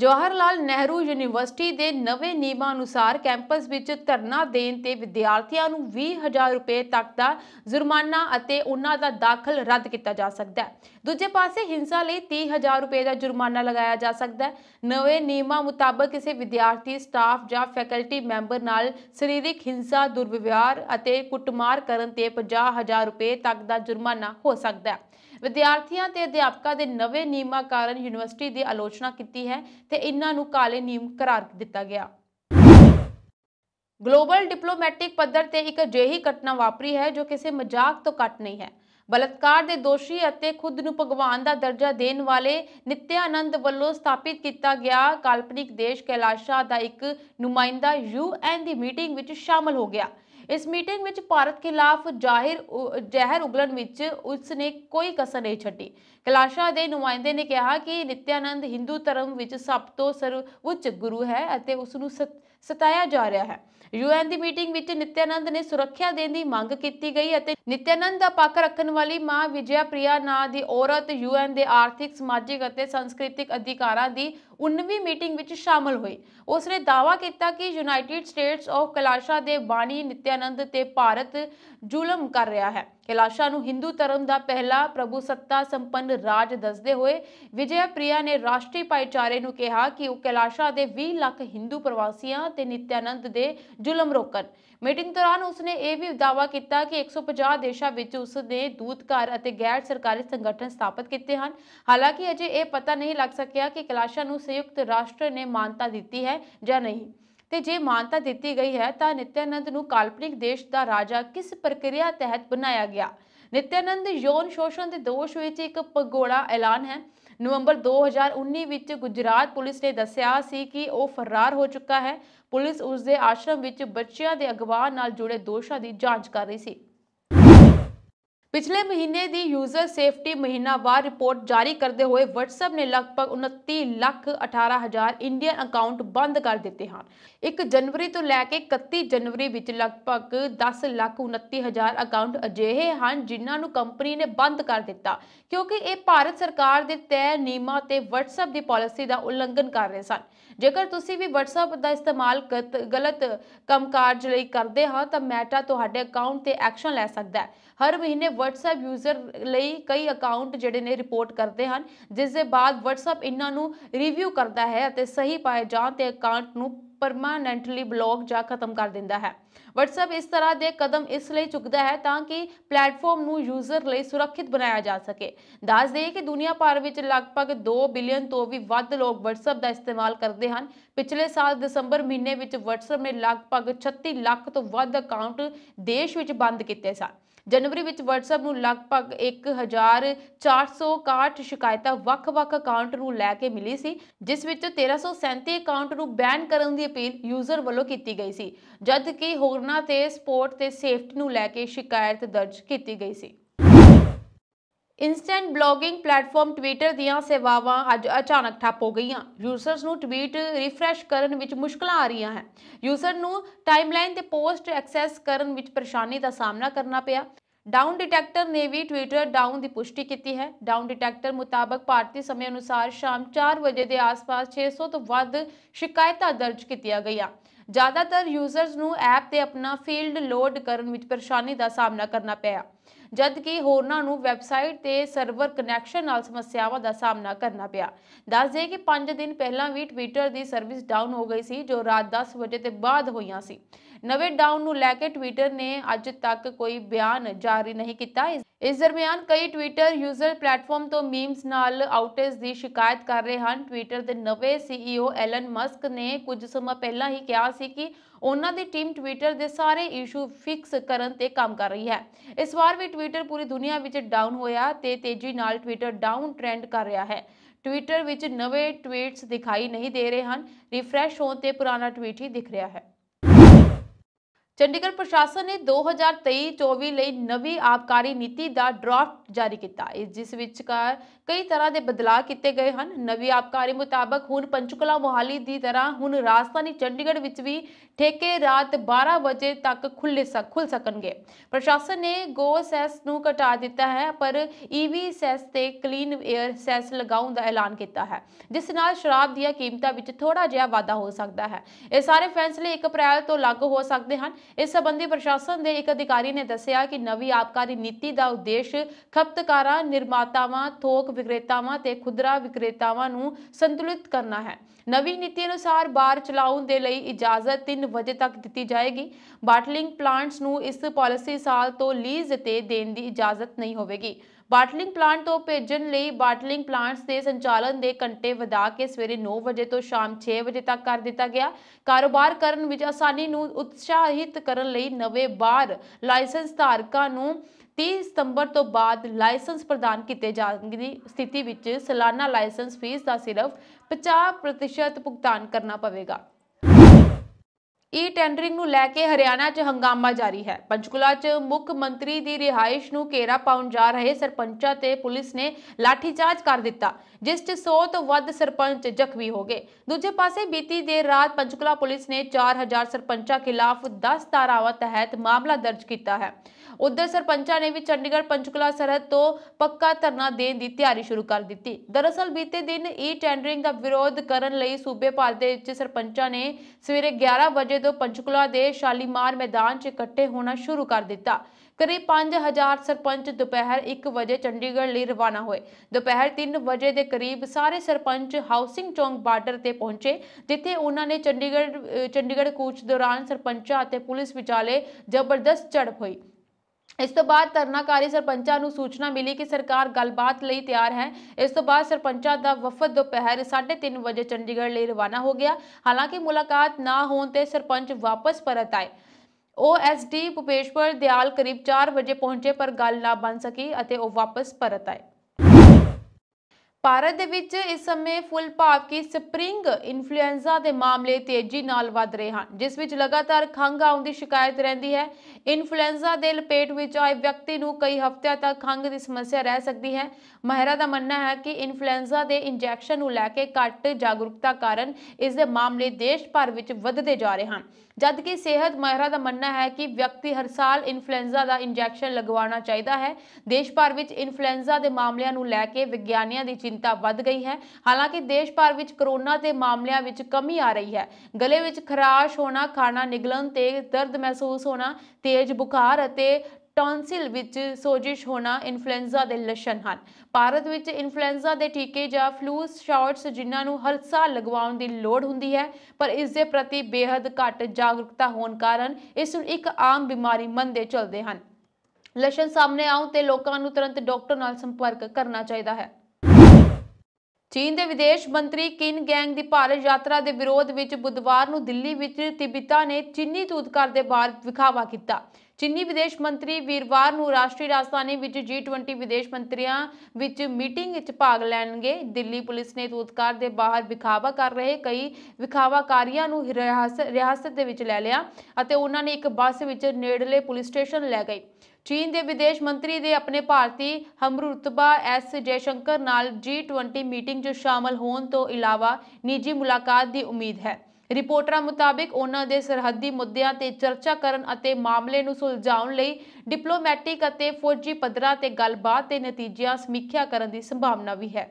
ਜਵਾਹਰ ਲਾਲ ਨਹਿਰੂ ਯੂਨੀਵਰਸਿਟੀ ਦੇ ਨਵੇਂ ਨਿਯਮਾਂ ਅਨੁਸਾਰ ਕੈਂਪਸ ਵਿੱਚ ਧਰਨਾ ਦੇਣ ਤੇ ਵਿਦਿਆਰਥੀਆਂ ਨੂੰ 20000 ਰੁਪਏ ਤੱਕ ਦਾ ਜੁਰਮਾਨਾ ਅਤੇ ਉਹਨਾਂ ਦਾ ਦਾਖਲ ਰੱਦ ਕੀਤਾ ਜਾ ਸਕਦਾ ਹੈ ਦੂਜੇ ਪਾਸੇ ਹਿੰਸਾ ਲਈ 30000 ਰੁਪਏ ਦਾ ਜੁਰਮਾਨਾ ਲਗਾਇਆ ਜਾ ਸਕਦਾ ਹੈ ਨਵੇਂ ਨਿਯਮਾਂ ਮੁਤਾਬਕ ਕਿਸੇ ਵਿਦਿਆਰਥੀ ਸਟਾਫ ਜਾਂ ਫੈਕਲਟੀ ਮੈਂਬਰ ਨਾਲ ਸਰੀਰਕ ਹਿੰਸਾ ਦੁਰਵਿਵਹਾਰ ਅਤੇ ਕੁੱਟਮਾਰ ਕਰਨ ਤੇ 50000 ਰੁਪਏ ਤੱਕ ਦਾ ਜੁਰਮਾਨਾ ਹੋ ਸਕਦਾ ਹੈ ਵਿਦਿਆਰਥੀਆਂ ਤੇ ਅਧਿਆਪਕਾਂ ਦੇ ਨਵੇਂ ਨਿਯਮਾਂ ਕਾਰਨ ਯੂਨੀਵਰਸਿਟੀ ਦੀ ਆਲੋਚਨਾ ਕੀਤੀ ਹੈ ਤੇ ਇਹਨਾਂ ਨੂੰ ਕਾਲੇ ਨਿਯਮ ਕਰਾਰ ਦਿੱਤਾ ਗਿਆ ਗਲੋਬਲ ਡਿਪਲੋਮੈਟਿਕ ਪੱਧਰ ਤੇ ਇੱਕ ਅਜਿਹੀ ਘਟਨਾ ਵਾਪਰੀ ਹੈ ਜੋ ਕਿਸੇ ਮਜ਼ਾਕ ਤੋਂ ਘੱਟ ਨਹੀਂ ਹੈ ਬਲਤਕਾਰ ਦੇ ਦੋਸ਼ੀ ਅਤੇ ਖੁਦ ਨੂੰ ਭਗਵਾਨ ਦਾ ਦਰਜਾ ਦੇਣ ਵਾਲੇ ਨਿਤਿਆਨੰਦ ਵੱਲੋਂ ਸਥਾਪਿਤ ਕੀਤਾ ਗਿਆ ਕਾਲਪਨਿਕ ਦੇਸ਼ ਕੈਲਾਸ਼ਾ ਦਾ ਇੱਕ ਨੁਮਾਇੰਦਾ ਯੂਐਨ ਦੀ ਮੀਟਿੰਗ ਵਿੱਚ ਸ਼ਾਮਲ ਹੋ ਗਿਆ ਇਸ ਮੀਟਿੰਗ ਵਿੱਚ ਭਾਰਤ ਖਿਲਾਫ ਜ਼ਾਹਿਰ ਜ਼ਹਿਰ ਉਗਲਣ ਵਿੱਚ ਉਸ ਨੇ ਕੋਈ ਕਸਰ ਨਹੀਂ ਛੱਡੀ ਕਲਾਸ਼ਾ ਦੇ ਨੁਮਾਇੰਦੇ ਨੇ ਕਿਹਾ ਕਿ ਨਿਤਿਆਨੰਦ ਹਿੰਦੂ ਧਰਮ ਵਿੱਚ ਸਭ ਤੋਂ ਸਰਵਉੱਚ ਗੁਰੂ ਹੈ ਅਤੇ ਉਸ ਨੂੰ ਸਤਾਇਆ ਜਾ ਰਿਹਾ ਹੈ ਯੂਐਨ ਦੀ ਮੀਟਿੰਗ ਵਿੱਚ ਨਿਤਿਆਨੰਦ ਨੇ ਸੁਰੱਖਿਆ ਦੇਣ ਦੀ ਮੰਗ ਕੀਤੀ ਗਈ ਅਤੇ ਨਿਤਿਆਨੰਦ ਦਾ ਪੱਖ ਰੱਖਣ ਵਾਲੀ ਮਾਂ ਵਿਜਯਾ ਪ੍ਰਿਆ ਨਾਂ ਦੀ ਔਰਤ ਯੂਐਨ ਦੇ ਆਰਥਿਕ ਸਮਾਜਿਕ ਅਤੇ ਸੰਸਕ੍ਰਿਤਿਕ ਅਧਿਕਾਰਾਂ ਦੀ 19ਵੀਂ ਮੀਟਿੰਗ ਵਿੱਚ ਸ਼ਾਮਲ ਹੋਈ ਉਸ ਨੇ ਦਾਅਵਾ ਕੀਤਾ ਕਿ ਯੂਨਾਈਟਿਡ ਸਟੇਟਸ ਆਫ ਕਲਾਸ਼ਾ ਦੇ ਬਾਣੀ ਨਿਤਿਆਨੰਦ ਤੇ ਭਾਰਤ ਜ਼ੁਲਮ ਕਰ ਰਿਹਾ ਹੈ ਕਲਾਸ਼ਾ ਨੂੰ ਹਿੰਦੂ ਧਰਮ ਦਾ ਪਹਿਲਾ ਪ੍ਰਭੂ ਸੱਤਾ ਸੰਪੰਨ ਸੰਗ ਰਾਜ ਦੱਸਦੇ ਹੋਏ ਵਿਜੇ ਪ੍ਰਿਆ ਨੇ ਰਾਸ਼ਟਰੀ ਭਾਈਚਾਰੇ ਨੂੰ ਕਿਹਾ ਕਿ ਉਹ ਕੈਲਾਸ਼ਾ ਦੇ 20 ਲੱਖ ਹਿੰਦੂ ਪ੍ਰਵਾਸੀਆਂ ਤੇ ਨਿਤਿਆਨੰਦ ਦੇ ਜ਼ੁਲਮ ਰੋਕਣ ਮੀਟਿੰਗ ਦੌਰਾਨ ਉਸਨੇ ਇਹ ਵੀ ਦਾਅਵਾ ਕੀਤਾ ਕਿ 150 ਦੇਸ਼ਾਂ ਵਿੱਚ ਉਸਨੇ ਦੂਤਘਰ ਅਤੇ ਗੈਰ ਸਰਕਾਰੀ ਸੰਗਠਨ ਸਥਾਪਿਤ ਕੀਤੇ ਹਨ ਹਾਲਾਂਕਿ ਅਜੇ ਇਹ ਪਤਾ ਨਹੀਂ ਲੱਗ ਸਕਿਆ ਕਿ ਕੈਲਾਸ਼ਾ ਨੂੰ ਸੰਯੁਕਤ ਰਾਸ਼ਟਰ ਨੇ ਮਾਨਤਾ ਦਿੱਤੀ ਹੈ ਜਾਂ ਨਹੀਂ ਤੇ ਜੇ ਮਾਨਤਾ ਦਿੱਤੀ ਗਈ ਹੈ ਤਾਂ ਨਿਤਿਆਨੰਦ ਨੂੰ ਕਾਲਪਨਿਕ ਦੇਸ਼ ਦਾ ਰਾਜਾ ਕਿਸ ਪ੍ਰਕਿਰਿਆ ਤਹਿਤ ਬਣਾਇਆ ਗਿਆ ਨਿਤਿਆਨੰਦ ਯੋਨ ਸ਼ੋਸ਼ਣ ਦੇ ਦੋਸ਼ ਵਿੱਚ ਇੱਕ ਪਗੋੜਾ ਐਲਾਨ ਹੈ ਨਵੰਬਰ 2019 ਵਿੱਚ ਗੁਜਰਾਤ ਪੁਲਿਸ ਨੇ ਦੱਸਿਆ ਸੀ ਕਿ ਉਹ ਫਰਾਰ ਹੋ ਚੁੱਕਾ ਹੈ ਪੁਲਿਸ ਉਸ ਦੇ ਆਸ਼ਰਮ ਵਿੱਚ ਬੱਚਿਆਂ ਦੇ ਅਗਵਾ ਨਾਲ ਜੁੜੇ ਦੋਸ਼ਾਂ ਦੀ ਜਾਂਚ ਕਰ ਰਹੀ ਸੀ ਪਿਛਲੇ ਮਹੀਨੇ ਦੀ ਯੂਜ਼ਰ ਸੇਫਟੀ ਮਹੀਨਾਵਾਰ ਰਿਪੋਰਟ ਜਾਰੀ ਕਰਦੇ ਹੋਏ WhatsApp ਨੇ ਲਗਭਗ 29 ਲੱਖ 18000 ਇੰਡੀਅਨ ਅਕਾਊਂਟ ਬੰਦ ਕਰ ਦਿੱਤੇ ਹਨ 1 ਜਨਵਰੀ ਤੋਂ ਲੈ ਕੇ 31 ਜਨਵਰੀ ਵਿੱਚ ਲਗਭਗ 10 ਲੱਖ 29000 ਅਕਾਊਂਟ ਅਜਿਹੇ ਹਨ ਜਿਨ੍ਹਾਂ ਨੂੰ ਕੰਪਨੀ ਨੇ ਬੰਦ ਕਰ ਦਿੱਤਾ ਕਿਉਂਕਿ ਇਹ ਭਾਰਤ ਸਰਕਾਰ ਦੇ ਤੈਅ ਨਿਯਮਾਂ ਤੇ WhatsApp ਦੀ ਪਾਲਿਸੀ ਦਾ ਉਲੰਘਣ ਕਰ ਰਹੇ ਸਨ ਜੇਕਰ ਤੁਸੀਂ ਵੀ WhatsApp ਦਾ ਇਸਤੇਮਾਲ ਗਲਤ ਕੰਮਕਾਜ ਲਈ ਕਰਦੇ ਹੋ ਤਾਂ Meta ਤੁਹਾਡੇ ਅਕਾਊਂਟ ਤੇ ਐਕਸ਼ਨ ਲੈ ਸਕਦਾ ਹੈ ਹਰ ਮਹੀਨੇ WhatsApp ਯੂਜ਼ਰ ਲਈ ਕਈ ਅਕਾਊਂਟ ਜਿਹੜੇ ਨੇ ਰਿਪੋਰਟ ਕਰਦੇ ਹਨ ਜਿਸ ਦੇ ਬਾਅਦ WhatsApp ਇਹਨਾਂ ਨੂੰ ਰਿਵਿਊ ਕਰਦਾ ਹੈ ਅਤੇ ਸਹੀ ਪਾਏ ਜਾਣ ਤੇ ਅਕਾਊਂਟ ਨੂੰ ਪਰਮਾਨੈਂਟਲੀ ਬਲੌਕ ਜਾਂ ਖਤਮ ਕਰ ਦਿੰਦਾ ਹੈ WhatsApp ਇਸ ਤਰ੍ਹਾਂ ਦੇ ਕਦਮ ਇਸ ਲਈ ਚੁੱਕਦਾ ਹੈ ਤਾਂ ਕਿ ਪਲੇਟਫਾਰਮ ਨੂੰ ਯੂਜ਼ਰ ਲਈ ਸੁਰੱਖਿਅਤ ਬਣਾਇਆ ਜਾ ਸਕੇ ਦੱਸ ਦਈਏ ਕਿ ਦੁਨੀਆ ਭਰ ਵਿੱਚ ਲਗਭਗ 2 ਬਿਲੀਅਨ ਤੋਂ ਵੀ ਵੱਧ ਲੋਕ WhatsApp ਦਾ ਇਸਤੇਮਾਲ ਕਰਦੇ ਹਨ ਪਿਛਲੇ ਸਾਲ ਦਸੰਬਰ ਮਹੀਨੇ ਵਿੱਚ WhatsApp ਨੇ ਲਗਭਗ 36 ਲੱਖ ਤੋਂ ਵੱਧ ਅਕਾਊਂਟ ਦੇਸ਼ ਵਿੱਚ ਬੰਦ ਕੀਤੇ ਸਨ ਜਨਵਰੀ ਵਿੱਚ WhatsApp ਨੂੰ ਲਗਭਗ 1461 ਸ਼ਿਕਾਇਤਾਂ ਵੱਖ-ਵੱਖ ਅਕਾਊਂਟ ਨੂੰ ਲੈ ਕੇ ਮਿਲੀ ਸੀ ਜਿਸ ਵਿੱਚ 1337 ਅਕਾਊਂਟ ਨੂੰ ਬੈਨ ਕਰਨ ਦੀ ਅਪੀਲ ਯੂਜ਼ਰ ਵੱਲੋਂ ਕੀਤੀ ਗਈ ਸੀ ਜਦਕਿ ਹੋਰਨਾਂ ਤੇ ਸਪੋਰਟ ਤੇ ਸੇਫਟੀ ਨੂੰ ਲੈ ਕੇ ਸ਼ਿਕਾਇਤ ਦਰਜ ਕੀਤੀ ਗਈ ਸੀ ਇਨਸਟੈਂਟ ਬਲੌਗਿੰਗ ਪਲੇਟਫਾਰਮ ਟਵਿੱਟਰ ਦੀਆਂ ਸੇਵਾਵਾਂ ਅੱਜ ਅਚਾਨਕ ਠੱਪ ਹੋ ਗਈਆਂ ਯੂਜ਼ਰਸ ਨੂੰ ਟਵੀਟ ਰਿਫਰੈਸ਼ ਕਰਨ ਵਿੱਚ ਮੁਸ਼ਕਲਾਂ ਆ ਰਹੀਆਂ ਹਨ ਯੂਜ਼ਰ ਨੂੰ ਟਾਈਮਲਾਈਨ ਤੇ ਪੋਸਟ ਐਕਸੈਸ ਕਰਨ ਵਿੱਚ ਪਰੇਸ਼ਾਨੀ ਦਾ ਸਾਹਮਣਾ ਕਰਨਾ ਪਿਆ ਡਾਊਨ ਡਿਟੈਕਟਰ ਨੇ ਵੀ ਟਵਿੱਟਰ ਡਾਊਨ ਦੀ ਪੁਸ਼ਟੀ ਕੀਤੀ ਹੈ ਡਾਊਨ ਡਿਟੈਕਟਰ ਮੁਤਾਬਕ ਭਾਰਤੀ ਸਮੇਂ ਅਨੁਸਾਰ ਸ਼ਾਮ 4 ਵਜੇ ਦੇ ਆਸ-ਪਾਸ 600 ਤੋਂ ਵੱਧ ਸ਼ਿਕਾਇਤਾਂ ਦਰਜ ਕੀਤੀਆਂ ਗਈਆਂ ਜ਼ਿਆਦਾਤਰ ਯੂਜ਼ਰਸ ਨੂੰ ਐਪ ਤੇ ਆਪਣਾ ਫੀਲਡ ਲੋਡ ਕਰਨ ਵਿੱਚ ਪਰੇਸ਼ਾਨੀ ਦਾ ਸਾਹਮਣਾ ਕਰਨਾ ਪਿਆ ਜਦ ਕਿ ਹੋਰਨਾਂ ਨੂੰ ਵੈਬਸਾਈਟ ਤੇ ਸਰਵਰ ਕਨੈਕਸ਼ਨ ਨਾਲ ਸਮੱਸਿਆਵਾਂ ਦਾ ਸਾਹਮਣਾ ਕਰਨਾ ਪਿਆ ਦੱਸ ਦੇ ਕਿ 5 ਦਿਨ ਪਹਿਲਾਂ ਵੀ ਟਵਿੱਟਰ ਦੀ ਸਰਵਿਸ ਡਾਊਨ ਹੋ ਗਈ ਸੀ ਜੋ ਰਾਤ 10 ਵਜੇ ਤੇ ਬਾਅਦ ਹੋਈਆਂ ਸੀ ਨਵੇਂ ਡਾਊਨ ਨੂੰ ਲੈ ਕੇ ਟਵਿੱਟਰ ਨੇ ਅੱਜ ਤੱਕ ਕੋਈ ਬਿਆਨ ਜਾਰੀ ਨਹੀਂ ਕੀਤਾ ਇਸ ਦਰਮਿਆਨ ਕਈ ਟਵਿੱਟਰ ਯੂਜ਼ਰ ਪਲੇਟਫਾਰਮ ਤੋਂ ਮੀਮਸ ਨਾਲ ਆਊਟੇਜ ਦੀ ਸ਼ਿਕਾਇਤ ਕਰ ਰਹੇ ਹਨ ਟਵਿੱਟਰ ਦੇ ਨਵੇਂ ਸੀਈਓ ਐਲਨ ਮਸਕ ਨੇ ਕੁਝ ਸਮਾਂ ਪਹਿਲਾਂ ਹੀ ਕਿਹਾ ਸੀ ਕਿ ਉਹਨਾਂ ਦੀ ਟੀਮ ਟਵਿੱਟਰ ਦੇ ਸਾਰੇ ਇਸ਼ੂ ਫਿਕਸ ਕਰਨ ਤੇ ਕੰਮ ਕਰ ਰਹੀ ਹੈ ਇਸ ਵਾਰ ਵੀ ਟਵਿੱਟਰ ਪੂਰੀ ਦੁਨੀਆ ਵਿੱਚ ਡਾਊਨ ਹੋਇਆ ਤੇ ਤੇਜ਼ੀ ਨਾਲ ਟਵਿੱਟਰ ਡਾਊਨ ਟ੍ਰੈਂਡ ਕਰ ਰਿਹਾ ਹੈ ਟਵਿੱਟਰ ਵਿੱਚ ਨਵੇਂ ਟਵੀਟਸ ਦਿਖਾਈ ਨਹੀਂ ਦੇ ਰਹੇ ਹਨ ਰਿਫਰੈਸ਼ ਹੋਣ ਤੇ ਪੁਰਾਣਾ ਟਵੀਟ ਹੀ ਦਿਖ ਰਿਹਾ ਹੈ ਚੰਡੀਗੜ੍ਹ ਪ੍ਰਸ਼ਾਸਨ ਨੇ 2023-24 ਲਈ ਨਵੀਂ ਆਪਕਾਰੀ ਨੀਤੀ ਦਾ ਡਰਾਫਟ ਜਾਰੀ ਕੀਤਾ ਜਿਸ ਵਿੱਚ ਕਈ ਤਰ੍ਹਾਂ ਦੇ ਬਦਲਾਅ ਕੀਤੇ ਗਏ ਹਨ ਨਵੀਂ ਆਪਕਾਰੀ ਮੁਤਾਬਕ ਹੁਣ ਪੰਚਕੁਲਾ ਮੋਹਾਲੀ ਦੀ ਤਰ੍ਹਾਂ ਹੁਣ ਰਾਜਧਾਨੀ ਚੰਡੀਗੜ੍ਹ ਵਿੱਚ ਵੀ ਠੇਕੇ ਰਾਤ 12 ਵਜੇ ਤੱਕ ਖੁੱਲੇ ਸਕ ਖੁੱਲ ਸਕਣਗੇ ਪ੍ਰਸ਼ਾਸਨ ਨੇ ਗੋ ਸੈਸ ਨੂੰ ਘਟਾ ਦਿੱਤਾ ਹੈ ਪਰ ਈਵੀ ਸੈਸ ਤੇ ਕਲੀਨ 에ਅਰ ਸੈਸ ਲਗਾਉਣ ਦਾ ਐਲਾਨ ਕੀਤਾ ਹੈ ਜਿਸ ਨਾਲ ਸ਼ਰਾਬ ਦੀਆਂ ਕੀਮਤਾਂ ਵਿੱਚ ਥੋੜਾ ਜਿਹਾ ਵਾਧਾ ਹੋ ਸਕਦਾ ਹੈ ਇਹ ਸਾਰੇ ਫੈਸਲੇ 1 ਅਪ੍ਰੈਲ ਤੋਂ ਲਾਗੂ ਹੋ ਸਕਦੇ ਹਨ ਇਸ ਸੰਬੰਧੀ ਪ੍ਰਸ਼ਾਸਨ ਦੇ ਇੱਕ ਅਧਿਕਾਰੀ ਨੇ ਦੱਸਿਆ ਕਿ ਨਵੀਂ ਆਪਕਾਰੀ ਨੀਤੀ ਦਾ ਉਦੇਸ਼ ਖਪਤਕਾਰਾਂ ਨਿਰਮਾਤਾਵਾਂ ਥੋਕ ਵਿਕਰੇਤਾਵਾਂ ਤੇ ਖੁਦਰਾ ਵਿਕਰੇਤਾਵਾਂ ਨੂੰ ਸੰਤੁਲਿਤ ਕਰਨਾ ਹੈ ਨਵੀਂ ਨੀਤੀ ਅਨੁਸਾਰ ਬਾਰ ਚਲਾਉਣ ਦੇ ਲਈ ਇਜਾਜ਼ਤ ਵਜੇ ਤੱਕ ਦਿੱਤੀ ਜਾਏਗੀ ਬਾਟਲਿੰਗ ਪਲਾਂਟਸ ਨੂੰ ਇਸ ਪਾਲਿਸੀ ਸਾਲ ਤੋਂ ਲੀਜ਼ ਤੇ ਦੇਣ ਦੀ ਇਜਾਜ਼ਤ ਨਹੀਂ ਹੋਵੇਗੀ ਬਾਟਲਿੰਗ ਪਲਾਂਟ ਤੋਂ ਭੇਜਣ ਲਈ ਬਾਟਲਿੰਗ ਪਲਾਂਟਸ ਦੇ ਸੰਚਾਲਨ ਦੇ ਘੰਟੇ ਵਧਾ ਕੇ ਸਵੇਰੇ 9 ਵਜੇ ਤੋਂ ਸ਼ਾਮ 6 ਵਜੇ ਤੱਕ ਕਰ ਦਿੱਤਾ ਗਿਆ ਕਾਰੋਬਾਰ ਕਰਨ ਵਿੱਚ ਆਸਾਨੀ ਨੂੰ ਉਤਸ਼ਾਹਿਤ ਕਰਨ ਲਈ ਨਵੇਂ ਬਾਰ ਲਾਇਸੈਂਸ ਧਾਰਕਾਂ ਨੂੰ 30 ਸਤੰਬਰ ਤੋਂ ਬਾਅਦ ਲਾਇਸੈਂਸ ਪ੍ਰਦਾਨ ਕੀਤੇ ਜਾਣ ਦੀ ਸਥਿਤੀ ਵਿੱਚ ਸਾਲਾਨਾ ਲਾਇਸੈਂਸ ਫੀਸ ਦਾ ਸਿਰਫ 50% ਭੁਗਤਾਨ ਕਰਨਾ ਪਵੇਗਾ ਈ ਟੈਂਡਰਿੰਗ ਨੂੰ ਲੈ ਕੇ ਹਰਿਆਣਾ 'ਚ ਹੰਗਾਮਾ ਜਾਰੀ ਹੈ ਪੰਚਕੁਲਾ 'ਚ ਮੁੱਖ ਮੰਤਰੀ ਦੀ ਰਿਹਾਇਸ਼ ਨੂੰ ਘੇਰਾ ਪਾਉਣ ਜਾ ਰਹੇ ਸਰਪੰਚਾਂ ਤੇ ਪੁਲਿਸ ਨੇ ਲਾਠੀਚਾਰਜ ਕਰ ਦਿੱਤਾ ਜਿਸ 'ਚ 100 ਤੋਂ ਵੱਧ ਸਰਪੰਚ ਜ਼ਖਮੀ ਹੋ ਗਏ ਦੂਜੇ ਪਾਸੇ ਬੀਤੀ ਦੇਰ ਰਾਤ ਪੰਚਕੁਲਾ ਪੁਲਿਸ ਨੇ 4000 ਸਰਪੰਚਾਂ ਖਿਲਾਫ 10 ਧਾਰਾਵਾਂ ਤਹਿਤ ਮਾਮਲਾ ਦਰਜ ਕੀਤਾ ਹੈ ਉਧਰ ਸਰਪੰਚਾਂ ਨੇ ਵੀ ਚੰਡੀਗੜ੍ਹ ਪੰਚਕੁਲਾ ਸਰਹੱਦ ਤੋਂ ਪੱਕਾ ਧਰਨਾ ਦੇਣ ਦੀ ਤਿਆਰੀ ਸ਼ੁਰੂ ਕਰ ਦਿੱਤੀ ਦਰਅਸਲ ਬੀਤੇ ਦਿਨ ਈ ਟੈਂਡਰਿੰਗ ਦਾ ਵਿਰੋਧ ਕਰਨ ਲਈ ਸੂਬੇ ਭਰ ਦੇ ਵਿੱਚ ਸਰਪੰਚਾਂ ਨੇ ਸਵੇਰੇ 11 ਵਜੇ ਜਦੋਂ ਪੰਚਕੁਲਾ ਦੇ ਸ਼ਾਲੀਮਾਰ ਮੈਦਾਨ 'ਚ ਇਕੱਠੇ ਹੋਣਾ ਸ਼ੁਰੂ ਕਰ ਦਿੱਤਾ ਕਰੀਬ 5000 ਸਰਪੰਚ ਦੁਪਹਿਰ 1 ਵਜੇ ਚੰਡੀਗੜ੍ਹ ਲਈ ਰਵਾਨਾ ਹੋਏ ਦੁਪਹਿਰ 3 ਵਜੇ ਦੇ ਕਰੀਬ ਸਾਰੇ ਸਰਪੰਚ ਹਾਊਸਿੰਗ ਚੌਂਕ ਬਾਰਡਰ ਤੇ ਪਹੁੰਚੇ ਜਿੱਥੇ ਉਹਨਾਂ ਨੇ ਚੰਡੀਗੜ੍ਹ ਚੰਡੀਗੜ੍ਹ ਕੂਚ ਦੌਰਾਨ ਸਰਪੰਚਾਂ ਅਤੇ ਪੁਲਿਸ ਵਿਚਾਲੇ ਜ਼ਬਰਦਸਤ ਝੜਪ ਹੋਈ ਇਸ ਤੋਂ ਬਾਅਦ ਧਰਨਾਕਾਰੀ ਸਰਪੰਚਾਂ ਨੂੰ ਸੂਚਨਾ ਮਿਲੀ ਕਿ ਸਰਕਾਰ ਗੱਲਬਾਤ ਲਈ ਤਿਆਰ ਹੈ ਇਸ ਤੋਂ ਬਾਅਦ ਸਰਪੰਚਾਂ ਦਾ ਵਫਦ ਦੁਪਹਿਰ 3:30 ਵਜੇ ਚੰਡੀਗੜ੍ਹ ਲਈ ਰਵਾਨਾ ਹੋ ਗਿਆ ਹਾਲਾਂਕਿ ਮੁਲਾਕਾਤ ਨਾ ਹੋਣ ਤੇ ਸਰਪੰਚ ਵਾਪਸ ਪਰਤ ਆਏ ਓਐਸਡੀ ਭੁਪੇਸ਼ਪੁਰ ਦਿਆਲ ਕਰੀਬ 4 ਵਜੇ ਪਹੁੰਚੇ ਪਰ ਗੱਲ ਨਾ ਬਣ ਸਕੀ ਅਤੇ ਉਹ ਵਾਪਸ ਪਰਤ ਆਏ ਭਾਰਤ ਦੇ ਵਿੱਚ ਇਸ ਸਮੇਂ ਫੁੱਲ ਭਾਵ ਕੀ ਸਪ੍ਰਿੰਗ ਇਨਫਲੂਐਂਜ਼ਾ ਦੇ ਮਾਮਲੇ ਤੇਜ਼ੀ ਨਾਲ ਵੱਧ ਰਹੇ ਹਨ ਜਿਸ ਵਿੱਚ ਲਗਾਤਾਰ ਖੰਘ ਆਉਣ ਦੀ ਸ਼ਿਕਾਇਤ ਰਹਿੰਦੀ ਹੈ ਇਨਫਲੂਐਂਜ਼ਾ ਦੇ ਲਪੇਟ ਵਿੱਚ ਆਏ ਵਿਅਕਤੀ ਨੂੰ ਕਈ ਹਫ਼ਤਿਆਂ ਤੱਕ ਖੰਘ ਦੀ ਸਮੱਸਿਆ ਰਹਿ ਸਕਦੀ ਹੈ ਮਹਿਰਾ ਦਾ ਮੰਨਣਾ ਹੈ ਕਿ ਇਨਫਲੂਐਂਜ਼ਾ ਦੇ ਇੰਜੈਕਸ਼ਨ ਨੂੰ ਲੈ ਕੇ ਘੱਟ ਜਾਗਰੂਕਤਾ ਕਾਰਨ ਇਸ ਦੇ ਮਾਮਲੇ ਦੇਸ਼ ਭਰ ਵਿੱਚ ਵੱਧਦੇ ਜਾ ਰਹੇ ਹਨ ਜਦਕਿ ਸਿਹਤ ਮਹਿਰਾ ਦਾ ਮੰਨਣਾ ਹੈ ਕਿ ਵਿਅਕਤੀ ਹਰ ਸਾਲ ਇਨਫਲੂਐਂਜ਼ਾ ਦਾ ਇੰਜੈਕਸ਼ਨ ਲਗਵਾਉਣਾ ਚਾਹੀਦਾ ਹੈ ਦੇਸ਼ ਭਰ ਵਿੱਚ ਇਨਫਲੂਐਂਜ਼ਾ ਦੇ ਮਾਮਲਿਆਂ ਨੂੰ ਲੈ ਕੇ ਵਿਗਿਆਨੀਆਂ ਦੀ ਚਿੰਤਾ ਚਿੰਤਾ ਵੱਧ ਗਈ ਹੈ ਹਾਲਾਂਕਿ ਦੇਸ਼ ਭਰ ਵਿੱਚ ਕਰੋਨਾ ਦੇ ਮਾਮਲਿਆਂ ਵਿੱਚ ਕਮੀ ਆ ਰਹੀ ਹੈ ਗਲੇ ਵਿੱਚ ਖਰਾਸ਼ ਹੋਣਾ ਖਾਣਾ ਨਿਗਲਣ ਤੇ ਦਰਦ ਮਹਿਸੂਸ ਹੋਣਾ ਤੇਜ਼ ਬੁਖਾਰ ਅਤੇ ਟੌਨਸਿਲ ਵਿੱਚ ਸੋਜਿਸ਼ ਹੋਣਾ ਇਨਫਲੂਐਂਜ਼ਾ ਦੇ ਲੱਛਣ ਹਨ ਭਾਰਤ ਵਿੱਚ ਇਨਫਲੂਐਂਜ਼ਾ ਦੇ ਟੀਕੇ ਜਾਂ ਫਲੂ ਸ਼ਾਟਸ ਜਿਨ੍ਹਾਂ ਨੂੰ ਹਰ ਸਾਲ ਲਗਵਾਉਣ ਦੀ ਲੋੜ ਹੁੰਦੀ ਹੈ ਪਰ ਇਸ ਦੇ ਪ੍ਰਤੀ ਬੇहद ਘੱਟ ਜਾਗਰੂਕਤਾ ਹੋਣ ਕਾਰਨ ਇਸ ਨੂੰ ਇੱਕ ਆਮ ਬਿਮਾਰੀ ਮੰਨਦੇ ਚੱਲਦੇ ਹਨ ਲੱਛਣ ਸਾਹਮਣੇ ਆਉਣ ਤੇ ਲੋਕਾਂ ਨੂੰ ਤੁਰੰਤ ਡਾਕਟਰ ਨਾਲ ਸੰਪਰਕ ਕਰਨਾ ਚਾਹੀਦਾ ਹੈ ਚੀਨ ਦੇ ਵਿਦੇਸ਼ ਮੰਤਰੀ ਕਿਨ ਗੈਂਗ ਦੀ ਭਾਰਤ ਯਾਤਰਾ ਦੇ ਵਿਰੋਧ ਵਿੱਚ ਬੁੱਧਵਾਰ ਨੂੰ ਦਿੱਲੀ ਵਿੱਚ ਤਿਬਿਤਾ ਨੇ ਚੀਨੀ ਦੂਤਘਰ ਦੇ ਬਾਹਰ ਵਿਖਾਵਾ ਕੀਤਾ ਚੀਨੀ ਵਿਦੇਸ਼ ਮੰਤਰੀ ਵੀਰਵਾਰ ਨੂੰ ਰਾਸ਼ਟਰੀ ਰਾਜਧਾਨੀ ਵਿੱਚ G20 ਵਿਦੇਸ਼ ਮੰਤਰੀਆਂ ਵਿੱਚ ਮੀਟਿੰਗ ਵਿੱਚ ਭਾਗ ਲੈਣਗੇ ਦਿੱਲੀ ਪੁਲਿਸ ਨੇ ਦੂਤਘਰ ਦੇ ਬਾਹਰ ਵਿਖਾਵਾ ਕਰ ਰਹੇ ਕਈ ਵਿਖਾਵਾਕਾਰੀਆਂ ਨੂੰ ਰਿਹਾਸਤ ਦੇ ਵਿੱਚ ਲੈ ਲਿਆ ਅਤੇ ਉਹਨਾਂ ਨੇ ਇੱਕ ਬੱਸ ਵਿੱਚ ਨੇੜਲੇ ਪੁਲਿਸ ਸਟੇਸ਼ਨ ਲੈ ਗਏ ਚੀਨ ਦੇ ਵਿਦੇਸ਼ ਮੰਤਰੀ ਦੇ ਆਪਣੇ ਭਾਰਤੀ ਹਮਰੁਤਬਾ ਐਸ ਸ਼ੰਕਰ ਨਾਲ 20 ਮੀਟਿੰਗ 'ਚ ਸ਼ਾਮਲ ਹੋਣ ਤੋਂ ਇਲਾਵਾ ਨਿੱਜੀ ਮੁਲਾਕਾਤ ਦੀ ਉਮੀਦ ਹੈ ਰਿਪੋਰਟਰਾਂ ਮੁਤਾਬਕ ਉਹਨਾਂ ਦੇ ਸਰਹੱਦੀ ਮੁੱਦਿਆਂ ਤੇ ਚਰਚਾ ਕਰਨ ਅਤੇ ਮਾਮਲੇ ਨੂੰ ਸੁਲਝਾਉਣ ਲਈ ਡਿਪਲੋਮੈਟਿਕ ਅਤੇ ਫੌਜੀ ਪੱਧਰਾਂ ਤੇ ਗੱਲਬਾਤ ਦੇ ਨਤੀਜਿਆਂ ਸਮੀਖਿਆ ਕਰਨ ਦੀ ਸੰਭਾਵਨਾ ਵੀ ਹੈ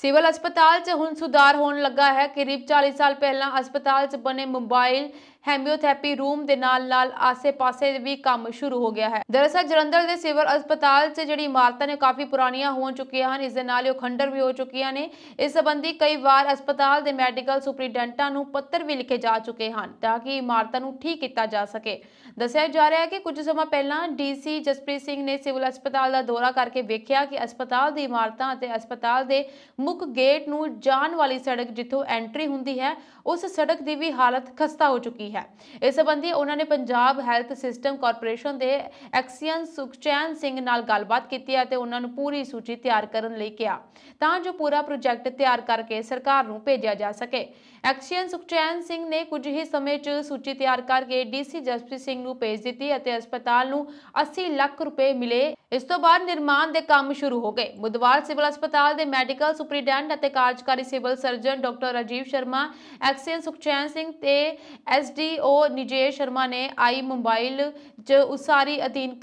ਸਿਵਲ ਹਸਪਤਾਲ 'ਚ ਹੁਣ ਸੁਧਾਰ ਹੋਣ ਲੱਗਾ ਹੈ ਕਰੀਬ 40 ਸਾਲ ਪਹਿਲਾਂ ਹਸਪਤਾਲ 'ਚ ਬਣੇ ਮੋਬਾਈਲ ਹੈਮਿਓਥੈਰੇਪੀ ਰੂਮ ਦੇ ਨਾਲ-ਨਾਲ ਆਸੇ-ਪਾਸੇ ਵੀ ਕੰਮ ਸ਼ੁਰੂ ਹੋ ਗਿਆ ਹੈ ਦਰਅਸਲ ਜਲੰਧਰ ਦੇ ਸਿਵਲ ਹਸਪਤਾਲ 'ਚ ਜਿਹੜੀ ਇਮਾਰਤਾਂ ਨੇ ਕਾਫੀ ਪੁਰਾਣੀਆਂ ਹੋ ਚੁੱਕੀਆਂ ਹਨ ਇਸ ਦੇ ਨਾਲ ਹੀ ਖੰਡਰ ਵੀ ਹੋ ਚੁੱਕੀਆਂ ਨੇ ਇਸ ਸੰਬੰਧੀ ਕਈ ਵਾਰ ਹਸਪਤਾਲ ਦੇ ਮੈਡੀਕਲ ਸੁਪਰੀਡੈਂਟਾਂ ਨੂੰ ਪੱਤਰ ਵੀ ਲਿਖੇ ਜਾ ਚੁੱਕੇ ਹਨ ਤਾਂ ਕਿ ਇਮਾਰਤਾਂ ਨੂੰ ਠੀਕ ਕੀਤਾ ਜਾ ਸਕੇ ਦੱਸਿਆ ਜਾ ਰਿਹਾ ਹੈ ਕਿ ਕੁਝ ਸਮਾਂ ਪਹਿਲਾਂ ਡੀਸੀ ਜਸਪ੍ਰੀਤ ਸਿੰਘ ਨੇ ਸਿਵਲ ਹਸਪਤਾਲ ਦਾ ਦੌਰਾ ਕਰਕੇ ਵੇਖਿਆ ਕਿ ਹਸਪਤਾਲ ਦੀ ਇਮਾਰਤਾਂ ਅਤੇ ਹਸਪਤਾਲ ਦੇ ਮੁੱਖ ਗੇਟ ਨੂੰ ਜਾਣ ਵਾਲੀ ਸੜਕ ਜਿੱਥੋਂ ਐਂਟਰੀ ਹੁੰਦੀ ਹੈ ਉਸ ਸੜਕ ਦੀ ਵੀ ਹਾਲਤ ਖਸਤਾ ਹੋ ਚੁੱਕੀ ਹੈ ਇਸ ਸੰਬੰਧੀ ਉਹਨਾਂ ਨੇ ਪੰਜਾਬ ਹੈਲਥ ਸਿਸਟਮ ਕਾਰਪੋਰੇਸ਼ਨ ਦੇ ਐਕਸੀਅਨ ਸੁਖਚੈਨ ਸਿੰਘ ਨਾਲ ਗੱਲਬਾਤ ਕੀਤੀ ਅਤੇ ਉਹਨਾਂ ਨੂੰ ਪੂਰੀ ਸੂਚੀ ਤਿਆਰ ਕਰਨ ਲਈ ਕਿਹਾ ਤਾਂ ਜੋ ਪੂਰਾ ਪ੍ਰੋਜੈਕਟ ਤਿਆਰ ਕਰਕੇ ਸਰਕਾਰ ਨੂੰ ਭੇਜਿਆ ਜਾ ਸਕੇ ਐਕਸੀਅਨ ਸੁਖਚੈਨ ਸਿੰਘ ਨੇ ਕੁਝ ਹੀ ਸਮੇਂ 'ਚ ਸੂਚੀ ਤਿਆਰ ਕਰਕੇ ਡੀਸੀ ਜਸਪ੍ਰੀਤ ਸਿੰਘ ਨੂੰ ਭੇਜ ਦਿੱਤੀ ਅਤੇ ਹਸਪਤਾਲ ਨੂੰ 80 ਲੱਖ ਰੁਪਏ ਮਿਲੇ ਇਸ ਤੋਂ ਬਾਅਦ ਨਿਰਮਾਣ ਦੇ ਕੰਮ ਸ਼ੁਰੂ ਹੋ ਗਏ ਬੁੱਧਵਾਰ ਸਿਵਲ ਹਸਪਤਾਲ ਦੇ ਮੈਡੀਕਲ ਸੁਪਰੀਡੈਂਟ ਅਤੇ ਕਾਰਜਕਾਰੀ civil surgeon doctor Rajeev Sharma XEN Sukhchain Singh ਤੇ ਐਸਡੀਓ ਨਿਜੇ ਸ਼ਰਮਾ ਨੇ ਆਈ ਮੋਬਾਈਲ 'ਚ ਉਸਾਰੀ ਅਧੀਨ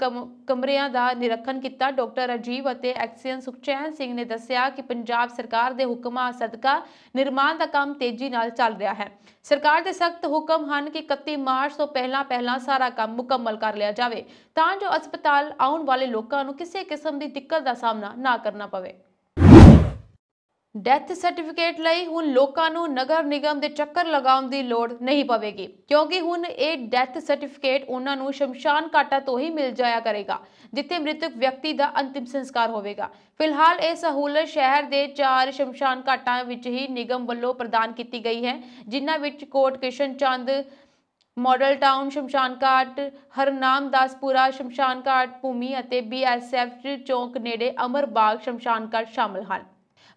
ਕਮਰਿਆਂ ਦਾ ਨਿਰੀਖਣ ਕੀਤਾ ਡਾਕਟਰ ਅਜੀਬ ਅਤੇ ਐਕਸੀਅਨ ਸੁਖਚੈਨ ਸਿੰਘ ਨੇ ਦੱਸਿਆ ਕਿ ਪੰਜਾਬ ਸਰਕਾਰ ਦੇ ਹੁਕਮਾਂ ਸਦਕਾ ਨਿਰਮਾਣ ਦਾ ਕੰਮ ਤੇਜ਼ੀ ਨਾਲ ਚੱਲ ਰਿਹਾ ਹੈ ਸਰਕਾਰ ਦੇ ਸਖਤ ਹੁਕਮ ਹਨ ਕਿ 31 ਮਾਰਚ ਤੋਂ ਪਹਿਲਾਂ ਪਹਿਲਾਂ ਸਾਰਾ ਕੰਮ ਮੁਕੰਮਲ ਕਰ ਲਿਆ ਜਾਵੇ ਤਾਂ ਜੋ ਹਸਪਤਾਲ ਆਉਣ ਵਾਲੇ ਲੋਕਾਂ ਨੂੰ ਕਿਸੇ ਕਿਸਮ ਦੀ ਦਿੱਕਤ ਦਾ ਸਾਹਮਣਾ ਨਾ ਕਰਨਾ ਪਵੇ ਡੈਥ ਸਰਟੀਫਿਕੇਟ ਲਈ ਹੁਣ ਲੋਕਾਂ ਨੂੰ ਨਗਰ ਨਿਗਮ ਦੇ ਚੱਕਰ ਲਗਾਉਣ ਦੀ ਲੋੜ ਨਹੀਂ ਪਵੇਗੀ ਕਿਉਂਕਿ ਹੁਣ ਇਹ ਡੈਥ ਸਰਟੀਫਿਕੇਟ ਉਹਨਾਂ ਨੂੰ ਸ਼ਮਸ਼ਾਨ ਘਾਟਾ ਤੋਂ ਹੀ ਮਿਲ ਜਾਇਆ ਕਰੇਗਾ ਜਿੱਥੇ ਮ੍ਰਿਤਕ ਵਿਅਕਤੀ ਦਾ ਅੰਤਿਮ ਸੰਸਕਾਰ ਹੋਵੇਗਾ ਫਿਲਹਾਲ ਇਹ ਸਹੂਲਤ ਸ਼ਹਿਰ ਦੇ ਚਾਰ ਸ਼ਮਸ਼ਾਨ ਘਾਟਾਂ ਵਿੱਚ ਹੀ ਨਿਗਮ ਵੱਲੋਂ ਪ੍ਰਦਾਨ ਕੀਤੀ ਗਈ ਹੈ ਜਿਨ੍ਹਾਂ ਵਿੱਚ ਕੋਟ ਕਿਸ਼ਨ ਚੰਦ ਮਾਡਲ ਟਾਊਨ ਸ਼ਮਸ਼ਾਨ ਘਾਟ ਹਰਨਾਮ ਦਾਸਪੁਰਾ ਸ਼ਮਸ਼ਾਨ ਘਾਟ ਭੂਮੀ ਅਤੇ ਬੀਐਸਐਫ ਚੌਂਕ ਨੇੜੇ ਅਮਰ ਬਾਗ ਸ਼ਮਸ਼ਾਨ ਘਾਟ ਸ਼ਾਮਲ ਹਨ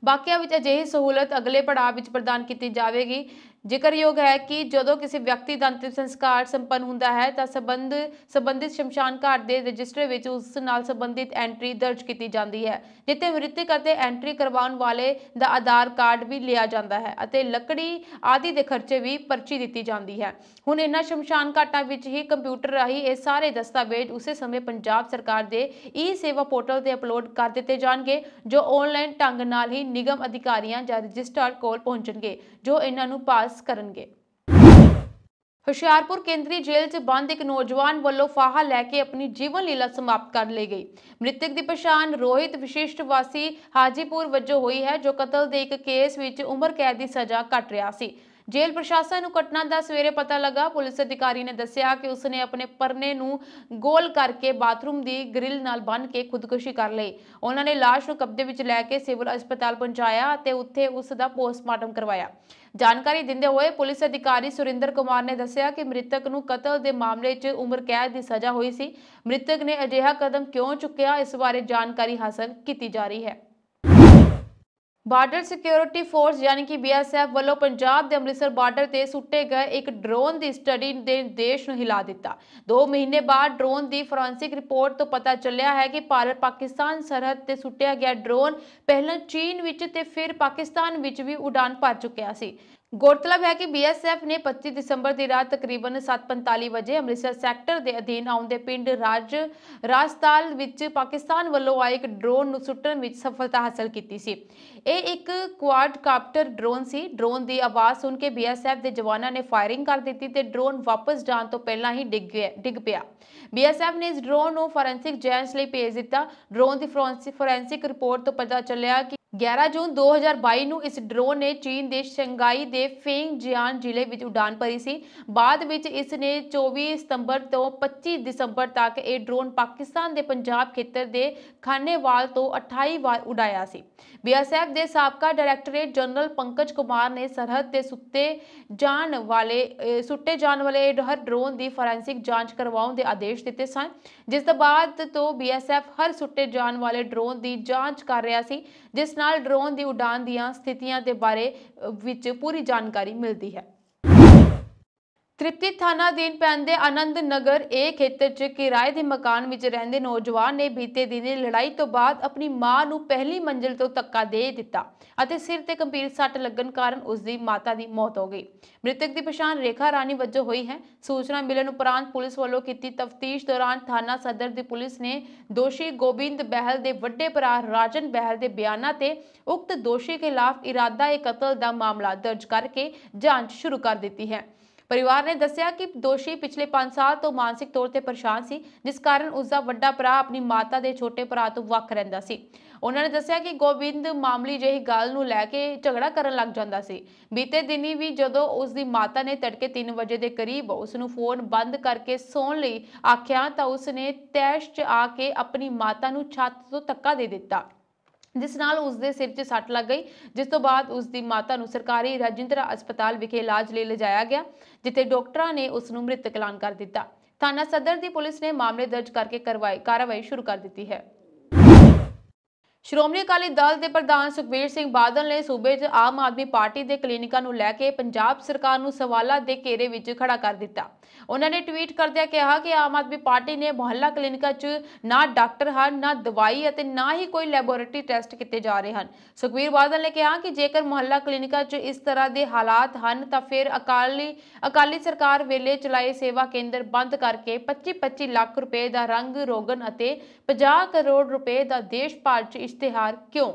ਬਾਕੀਆਂ ਵਿੱਚ ਅਜਿਹੀ ਸਹੂਲਤ ਅਗਲੇ ਪੜਾਅ ਵਿੱਚ ਪ੍ਰਦਾਨ ਕੀਤੀ ਜਾਵੇਗੀ ਜ਼ਿਕਰਯੋਗ ਹੈ ਕਿ ਜਦੋਂ ਕਿਸੇ ਵਿਅਕਤੀ ਦਾ ਅੰਤਿਮ ਸੰਸਕਾਰ ਸੰਪੰਨ ਹੁੰਦਾ ਹੈ ਤਾਂ ਸਬੰਧ ਸੰਬੰਧਿਤ ਸ਼ਮਸ਼ਾਨ ਘਾਟ ਦੇ ਰਜਿਸਟਰ ਵਿੱਚ ਉਸ ਨਾਲ ਸੰਬੰਧਿਤ ਐਂਟਰੀ ਦਰਜ ਕੀਤੀ ਜਾਂਦੀ ਹੈ ਜਿੱਥੇ ਮ੍ਰਿਤਕ ਅਤੇ ਐਂਟਰੀ ਕਰਵਾਉਣ ਵਾਲੇ ਦਾ ਆਧਾਰ ਕਾਰਡ ਵੀ ਲਿਆ ਜਾਂਦਾ ਹੈ ਅਤੇ ਲੱਕੜੀ ਆਦਿ ਦੇ ਖਰਚੇ ਵੀ ਪਰਚੀ ਦਿੱਤੀ ਜਾਂਦੀ ਹੈ ਹੁਣ ਇਹਨਾਂ ਸ਼ਮਸ਼ਾਨ ਘਾਟਾਂ ਵਿੱਚ ਹੀ ਕੰਪਿਊਟਰ ਰਾਹੀਂ ਇਹ ਸਾਰੇ ਦਸਤਾਵੇਜ਼ ਉਸੇ ਸਮੇਂ ਪੰਜਾਬ ਸਰਕਾਰ ਦੇ ਈ ਸੇਵਾ ਪੋਰਟਲ ਤੇ ਅਪਲੋਡ ਕਰ ਦਿੱਤੇ ਜਾਣਗੇ ਜੋ ਆਨਲਾਈਨ ਢੰਗ ਨਾਲ ਹੀ ਨਿਗਮ ਅਧਿਕਾਰੀਆਂ ਜਾਂ ਰਜਿਸਟਰ ਕੋਲ ਪਹੁੰਚਣਗੇ ਜੋ ਇਹਨਾਂ ਨੂੰ ਪਾਸ ਅਰਦਾਸ ਕਰਨਗੇ ਹੁਸ਼ਿਆਰਪੁਰ ਕੇਂਦਰੀ ਜੇਲ੍ਹ 'ਚ ਬੰਦ ਇੱਕ ਨੌਜਵਾਨ ਵੱਲੋਂ ਫਾਹਾ ਲੈ ਕੇ ਆਪਣੀ ਜੀਵਨ ਲੀਲਾ ਸਮਾਪਤ ਕਰ ਲਈ ਗਈ ਮ੍ਰਿਤਕ ਦੀ ਪਛਾਣ ਰੋਹਿਤ ਵਿਸ਼ਿਸ਼ਟ ਵਾਸੀ ਹਾਜੀਪੁਰ ਵੱਜੋਂ ਹੋਈ ਹੈ ਜੋ ਕਤਲ ਦੇ ਇੱਕ ਕੇਸ ਵਿੱਚ ਉਮਰ ਕੈਦ ਦੀ ਸਜ਼ਾ ਕੱਟ ਰਿਹਾ ਸੀ ਜੇਲ੍ਹ ਪ੍ਰਸ਼ਾਸਨ ਨੂੰ ਘਟਨਾ ਦਾ ਸਵੇਰੇ ਪਤਾ ਲੱਗਾ ਪੁਲਿਸ ਅਧਿਕਾਰੀ ਨੇ ਦੱਸਿਆ ਕਿ ਉਸਨੇ ਆਪਣੇ ਪਰਨੇ ਨੂੰ ਗੋਲ ਕਰਕੇ ਬਾਥਰੂਮ ਦੀ ਗ੍ਰਿਲ ਨਾਲ ਬੰਨ ਕੇ ਖੁਦਕੁਸ਼ੀ ਕਰ ਲਈ ਉਹਨਾਂ ਨੇ ਲਾਸ਼ ਨੂੰ ਕਬਜ਼ੇ ਵਿੱਚ ਲੈ ਕੇ ਸਿਵਲ ਹਸਪਤਾਲ ਪਹੁੰਚਾਇਆ ਤੇ ਉੱਥੇ ਉਸ ਦਾ ਪੋਸਟਮਾਰਟਮ ਕਰਵਾਇਆ ਜਾਣਕਾਰੀ ਦਿੰਦੇ ਹੋਏ ਪੁਲਿਸ ਅਧਿਕਾਰੀ ਸੁਰਿੰਦਰ ਕੁਮਾਰ ਨੇ ਦੱਸਿਆ ਕਿ ਮ੍ਰਿਤਕ ਨੂੰ ਕਤਲ ਦੇ ਮਾਮਲੇ 'ਚ ਉਮਰ ਕੈਦ ਦੀ ਸਜ਼ਾ ਹੋਈ ਸੀ ਮ੍ਰਿਤਕ ਨੇ ਅਜਿਹਾ ਕਦਮ ਕਿਉਂ ਚੁੱਕਿਆ ਇਸ ਬਾਰੇ ਜਾਣਕਾਰੀ ਹਾਸਲ ਕੀਤੀ ਜਾ ਰਹੀ ਹੈ ਬਾਰਡਰ ਸਿਕਿਉਰਿਟੀ ਫੋਰਸ ਯਾਨੀ ਕਿ ਬੀਐਸਐਫ ਵੱਲੋਂ ਪੰਜਾਬ ਦੇ ਅੰਮ੍ਰਿਤਸਰ ਬਾਰਡਰ ਤੇ ਸੁੱਟੇ ਗਏ ਇੱਕ ਡਰੋਨ ਦੀ ਸਟੱਡੀ ਦੇ ਦੇਸ਼ ਨੂੰ ਹਿਲਾ ਦਿੱਤਾ 2 ਮਹੀਨੇ ਬਾਅਦ ਡਰੋਨ ਦੀ ਫੋਰੈਂਸਿਕ ਰਿਪੋਰਟ ਤੋਂ ਪਤਾ ਚੱਲਿਆ ਹੈ ਕਿ ਭਾਰਤ ਪਾਕਿਸਤਾਨ ਸਰਹੱਦ ਤੇ ਸੁੱਟਿਆ ਗਿਆ ਡਰੋਨ ਪਹਿਲਾਂ ਚੀਨ ਵਿੱਚ ਤੇ ਫਿਰ ਪਾਕਿਸਤਾਨ ਵਿੱਚ ਵੀ ਉਡਾਨ ਭਰ ਚੁੱਕਿਆ ਸੀ ਗੌਰਤਲਬ ਹੈ ਕਿ ਬੀਐਸਐਫ ਨੇ 25 ਦਸੰਬਰ ਦੀ ਰਾਤ ਤਕਰੀਬਨ 7:45 ਵਜੇ ਅੰਮ੍ਰਿਤਸਰ ਸੈਕਟਰ ਦੇ ਅਧੀਨ ਆਉਂਦੇ ਪਿੰਡ ਰਾਜ ਰਾਜਤਾਲ ਵਿੱਚ ਪਾਕਿਸਤਾਨ ਵੱਲੋਂ ਆਇਕ ਇੱਕ ਡਰੋਨ ਨੂੰ ਸੁੱਟਣ ਵਿੱਚ ਸਫਲਤਾ ਹਾਸਲ ਕੀਤੀ ਸੀ ਇਹ ਇੱਕ ਕੁਆਡਕਾਪਟਰ ਡਰੋਨ ਸੀ ਡਰੋਨ ਦੀ ਆਵਾਜ਼ ਸੁਣ ਕੇ ਬੀਐਸਐਫ ਦੇ ਜਵਾਨਾਂ ਨੇ ਫਾਇਰਿੰਗ ਕਰ ਦਿੱਤੀ ਤੇ ਡਰੋਨ ਵਾਪਸ ਜਾਣ ਤੋਂ ਪਹਿਲਾਂ ਹੀ ਡਿੱਗ ਗਿਆ ਡਿੱਗ ਪਿਆ ਬੀਐਸਐਫ ਨੇ ਇਸ ਡਰੋਨ ਨੂੰ ਫੋਰੈਂਸਿਕ ਜਾਂਚ ਲਈ ਭੇਜ ਦਿੱਤਾ ਡਰੋਨ ਦੀ ਫੋਰੈਂਸਿਕ ਰਿਪੋਰਟ ਤੋਂ ਪਤਾ ਚੱਲਿਆ ਕਿ 11 ਜੂਨ 2022 ਨੂੰ ਇਸ ਡਰੋਨ ਨੇ ਚੀਨ ਦੇ ਸ਼ੰਗਾਈ ਦੇ ਫੇਂਗ ਜਿਆਨ ਜ਼ਿਲ੍ਹੇ ਵਿੱਚ ਉਡਾਨ ਭਰੀ ਸੀ ਬਾਅਦ ਵਿੱਚ ਇਸ ਨੇ 24 ਸਤੰਬਰ ਤੋਂ 25 ਦਸੰਬਰ ਤੱਕ ਇਹ ਡਰੋਨ ਪਾਕਿਸਤਾਨ ਦੇ ਪੰਜਾਬ ਖੇਤਰ ਦੇ ਖਾਨੇਵਾਲ ਤੋਂ 28 ਵਾਰ ਉਡਾਇਆ ਸੀ ਬੀਐਸਐਫ ਦੇ ਸਾਬਕਾ ਡਾਇਰੈਕਟਰੇਟ ਜਨਰਲ ਪੰਕਜ ਕੁਮਾਰ ਨੇ ਸਰਹੱਦ ਤੇ ਸੁੱਤੇ ਜਾਣ ਵਾਲੇ ਸੁੱਟੇ ਜਾਣ ਵਾਲੇ ਹਰ ਡਰੋਨ ਦੀ ਫੋਰੈਂਸਿਕ ਜਾਂਚ ਕਰਵਾਉਣ ਦੇ ਆਦੇਸ਼ ਦਿੱਤੇ ਸਨ ਜਿਸ ਤੋਂ ਬਾਅਦ ਤੋਂ ਬੀਐਸਐਫ ਹਰ ਸੁੱਟੇ ਜਾਣ ਵਾਲੇ ਡਰੋਨ ਦੀ ਜਾਂਚ ਕਰ ਰਿਹਾ ਸੀ ਜਿਸ ਨਾਲ ਡਰੋਨ ਦੀ ਉਡਾਨ ਦੀਆਂ ਸਥਿਤੀਆਂ ਦੇ ਬਾਰੇ ਵਿੱਚ ਪੂਰੀ ਜਾਣਕਾਰੀ ਮਿਲਦੀ ਹੈ ਤ੍ਰਿਪਤੀ ਥਾਣਾ ਦੀਨ ਪੈਂਦੇ ਆਨੰਦ ਨਗਰ ਏ ਖੇਤਰ 'ਚ ਕਿਰਾਏ ਦੇ ਮਕਾਨ ਵਿੱਚ ਰਹਿੰਦੇ ਨੌਜਵਾਨ ਨੇ ਬੀਤੇ ਦਿਨੇ ਲੜਾਈ ਤੋਂ ਬਾਅਦ ਆਪਣੀ ਮਾਂ ਨੂੰ ਪਹਿਲੀ ਮੰਜ਼ਿਲ ਤੋਂ ਤੱਕਾ ਦੇ ਦਿੱਤਾ ਅਤੇ ਸਿਰ ਤੇ ਗੰਭੀਰ ਸੱਟ ਲੱਗਣ ਕਾਰਨ ਉਸ ਦੀ ਮਾਤਾ ਦੀ ਮੌਤ ਹੋ ਗਈ ਮ੍ਰਿਤਕ ਦੀ ਪਛਾਣ ਰੇਖਾ ਰਾਣੀ ਵਜੋਂ ਹੋਈ ਹੈ ਸੂਚਨਾ ਮਿਲਣ ਉਪਰੰਤ ਪੁਲਿਸ ਵੱਲੋਂ ਕੀਤੀ ਤਫਤੀਸ਼ ਦੌਰਾਨ ਥਾਣਾ ਸਦਰ ਦੀ ਪੁਲਿਸ ਨੇ ਦੋਸ਼ੀ ਗੋਬਿੰਦ ਬਹਿਲ ਦੇ ਵੱਡੇ ਭਰਾ ਰਾਜਨ ਬਹਿਲ ਦੇ ਬਿਆਨਾਂ ਤੇ ਉਕਤ ਦੋਸ਼ੀ ਖਿਲਾਫ ਇਰਾਦਾ ਏ ਕਤਲ ਦਾ ਮਾਮਲਾ ਦਰਜ ਕਰਕੇ ਜਾਂਚ ਸ਼ੁਰੂ ਕਰ ਦਿੱਤੀ ਹੈ ਪਰਿਵਾਰ ਨੇ ਦੱਸਿਆ ਕਿ ਦੋਸ਼ੀ ਪਿਛਲੇ 5 ਸਾਲ ਤੋਂ ਮਾਨਸਿਕ ਤੌਰ ਤੇ ਪਰੇਸ਼ਾਨ ਸੀ ਜਿਸ ਕਾਰਨ ਉਸ ਦਾ ਵੱਡਾ ਭਰਾ ਆਪਣੀ ਮਾਤਾ ਦੇ ਛੋਟੇ ਭਰਾ ਤੋਂ ਵੱਖ ਰਹਿੰਦਾ ਸੀ ਉਹਨਾਂ ਨੇ ਦੱਸਿਆ ਕਿ ਗੋਬਿੰਦ ਮਾਮਲੀ ਜਿਹੀ ਗੱਲ ਨੂੰ ਲੈ ਕੇ ਝਗੜਾ ਕਰਨ ਲੱਗ ਜਾਂਦਾ ਸੀ ਬੀਤੇ ਦਿਨੀ ਵੀ ਜਦੋਂ ਉਸ ਦੀ ਮਾਤਾ ਨੇ ਤੜਕੇ 3 ਵਜੇ ਦੇ ਕਰੀਬ ਉਸ ਨੂੰ ਫੋਨ ਬੰਦ ਕਰਕੇ ਸੌਣ ਲਈ ਆਖਿਆ ਤਾਂ ਉਸ ਨੇ ਤੈਸ਼ 'ਚ ਆ ਕੇ ਆਪਣੀ ਮਾਤਾ ਨੂੰ ਛੱਤ ਤੋਂ ਧੱਕਾ ਦੇ ਦਿੱਤਾ ਜਿਸ ਨਾਲ ਉਸ ਦੇ ਸਿਰ 'ਚ ਸੱਟ ਲੱਗ ਗਈ ਜਿਸ ਤੋਂ ਬਾਅਦ ਉਸ ਦੀ ਮਾਤਾ ਨੂੰ ਸਰਕਾਰੀ ਰਾਜਿੰਦਰਾ ਹਸਪਤਾਲ ਵਿਖੇ ਇਲਾਜ ਲਈ ਲਿਜਾਇਆ ਗਿਆ ਜਿੱਥੇ ਡਾਕਟਰਾਂ ਨੇ ਉਸ ਨੂੰ ਮ੍ਰਿਤਕ ਐਲਾਨ ਕਰ ਦਿੱਤਾ ਥਾਣਾ ਸਦਰ ਦੀ ਪੁਲਿਸ ਨੇ ਮਾਮਲੇ ਦਰਜ ਕਰਕੇ ਕਾਰਵਾਈ ਸ਼ੁਰੂ ਕਰ ਦਿੱਤੀ ਹੈ ਸ਼੍ਰੋਮਣੀ ਅਕਾਲੀ ਦਲ ਦੇ ਪ੍ਰਧਾਨ ਸੁਖਬੀਰ ਸਿੰਘ ਬਾਦਲ ਨੇ ਸੂਬੇ 'ਚ ਆਮ ਆਦਮੀ ਪਾਰਟੀ ਦੇ ਕਲੀਨਿਕਾਂ ਨੂੰ ਲੈ ਕੇ ਪੰਜਾਬ ਸਰਕਾਰ ਨੂੰ ਸਵਾਲਾਂ ਦੇ ਘੇਰੇ ਵਿੱਚ ਖੜਾ ਕਰ ਦਿੱਤਾ ਉਹਨਾਂ ਨੇ ਟਵੀਟ ਕਰਦਿਆਂ ਕਿਹਾ ਕਿ ਆਮ ਆਦਮੀ ਪਾਰਟੀ ਨੇ ਮੁਹੱਲਾ ਕਲੀਨਿਕਾਂ 'ਚ ਨਾ ਡਾਕਟਰ ਹਨ ਨਾ ਦਵਾਈ ਅਤੇ ਨਾ ਹੀ ਕੋਈ ਲੈਬੋਰੇਟਰੀ ਟੈਸਟ ਕੀਤੇ ਜਾ ਰਹੇ ਹਨ ਸੁਖਬੀਰ ਬਾਦਲ ਨੇ ਕਿਹਾ ਕਿ ਜੇਕਰ ਮੁਹੱਲਾ ਕਲੀਨਿਕਾਂ 'ਚ ਇਸ ਤਰ੍ਹਾਂ ਦੇ ਹਾਲਾਤ ਹਨ ਤਾਂ ਫਿਰ ਅਕਾਲੀ ਅਕਾਲੀ ਸਰਕਾਰ ਵੇਲੇ ਚਲਾਏ ਸੇਵਾ ਕੇਂਦਰ ਬੰਦ ਕਰਕੇ 25-25 ਲੱਖ ਰੁਪਏ ਦਾ ਰੰਗ ਰੋਗਨ ਅਤੇ 50 ਕਰੋੜ ਰੁਪਏ ਦਾ ਦੇਸ਼ ਭਰ 'ਚ ਇਸ਼ਤਿਹਾਰ ਕਿਉਂ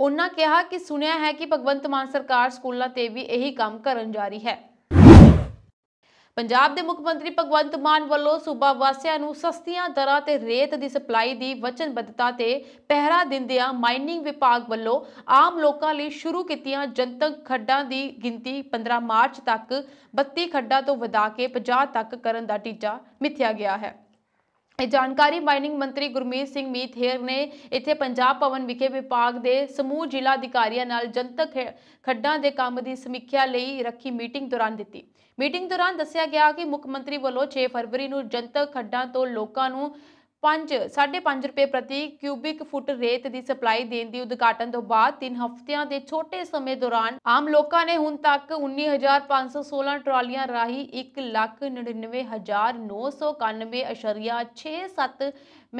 ਉਹਨਾਂ ਕਿਹਾ ਕਿ ਸੁਣਿਆ ਹੈ ਕਿ ਭਗਵੰਤ ਮਾਨ ਸਰਕਾਰ ਸਕੂਲਾਂ ਤੇ ਵੀ ਇਹੀ ਕੰਮ ਕਰਨ ਜਾ ਰਹੀ ਹੈ ਪੰਜਾਬ ਦੇ ਮੁੱਖ ਮੰਤਰੀ ਭਗਵੰਤ ਮਾਨ ਵੱਲੋਂ ਸੂਬਾ ਵਾਸੀਆਂ ਨੂੰ ਸਸਤੀਆਂ ਦਰਾਂ ਤੇ ਰੇਤ ਦੀ ਸਪਲਾਈ ਦੀ ਵਚਨਬੱਧਤਾ ਤੇ ਪਹਿਰਾ ਦਿੰਦਿਆਂ ਮਾਈਨਿੰਗ ਵਿਭਾਗ ਵੱਲੋਂ ਆਮ ਲੋਕਾਂ ਲਈ ਸ਼ੁਰੂ ਕੀਤੀਆਂ ਜਨਤਕ ਖੱਡਾਂ ਦੀ ਗਿਣਤੀ 15 ਮਾਰਚ ਤੱਕ 32 ਖੱਡਾਂ ਤੋਂ ਵਧਾ ਕੇ 50 ਤੱਕ ਕਰਨ ਦਾ ਟੀਚਾ ਮਿੱਥਿਆ ਗਿਆ ਹੈ ਇਹ ਜਾਣਕਾਰੀ ਮਾਈਨਿੰਗ ਮੰਤਰੀ ਗੁਰਮੀਤ ਸਿੰਘ ਮੀਥੇਰ ਨੇ ਇੱਥੇ ਪੰਜਾਬ ਭਵਨ ਵਿਖੇ ਵਿਭਾਗ ਦੇ ਸਮੂਹ ਜ਼ਿਲ੍ਹਾ ਅਧਿਕਾਰੀਆਂ ਨਾਲ ਜਨਤਕ ਖੱਡਾਂ ਦੇ ਕੰਮ ਦੀ ਸਮੀਖਿਆ ਲਈ ਰੱਖੀ ਮੀਟਿੰਗ ਦੌਰਾਨ ਦਿੱਤੀ ਮੀਟਿੰਗ ਦੌਰਾਨ ਦੱਸਿਆ ਗਿਆ ਕਿ ਮੁੱਖ ਮੰਤਰੀ ਵੱਲੋਂ 6 ਫਰਵਰੀ ਨੂੰ ਜਨਤਕ ਖੱਡਾਂ ਤੋਂ ਲੋਕਾਂ ਨੂੰ 5 5.5 ਰੁਪਏ ਪ੍ਰਤੀ ਕਿਊਬਿਕ ਫੁੱਟ ਰੇਤ ਦੀ ਸਪਲਾਈ ਦੇਣ ਦੀ ਉਦਘਾਟਨ ਤੋਂ ਬਾਅਦ 3 ਹਫ਼ਤਿਆਂ ਦੇ ਛੋਟੇ ਸਮੇਂ ਦੌਰਾਨ ਆਮ ਲੋਕਾਂ ਨੇ ਹੁਣ ਤੱਕ 19516 ਟਰਾਲੀਆਂ ਰਾਹੀਂ 1,99,991.67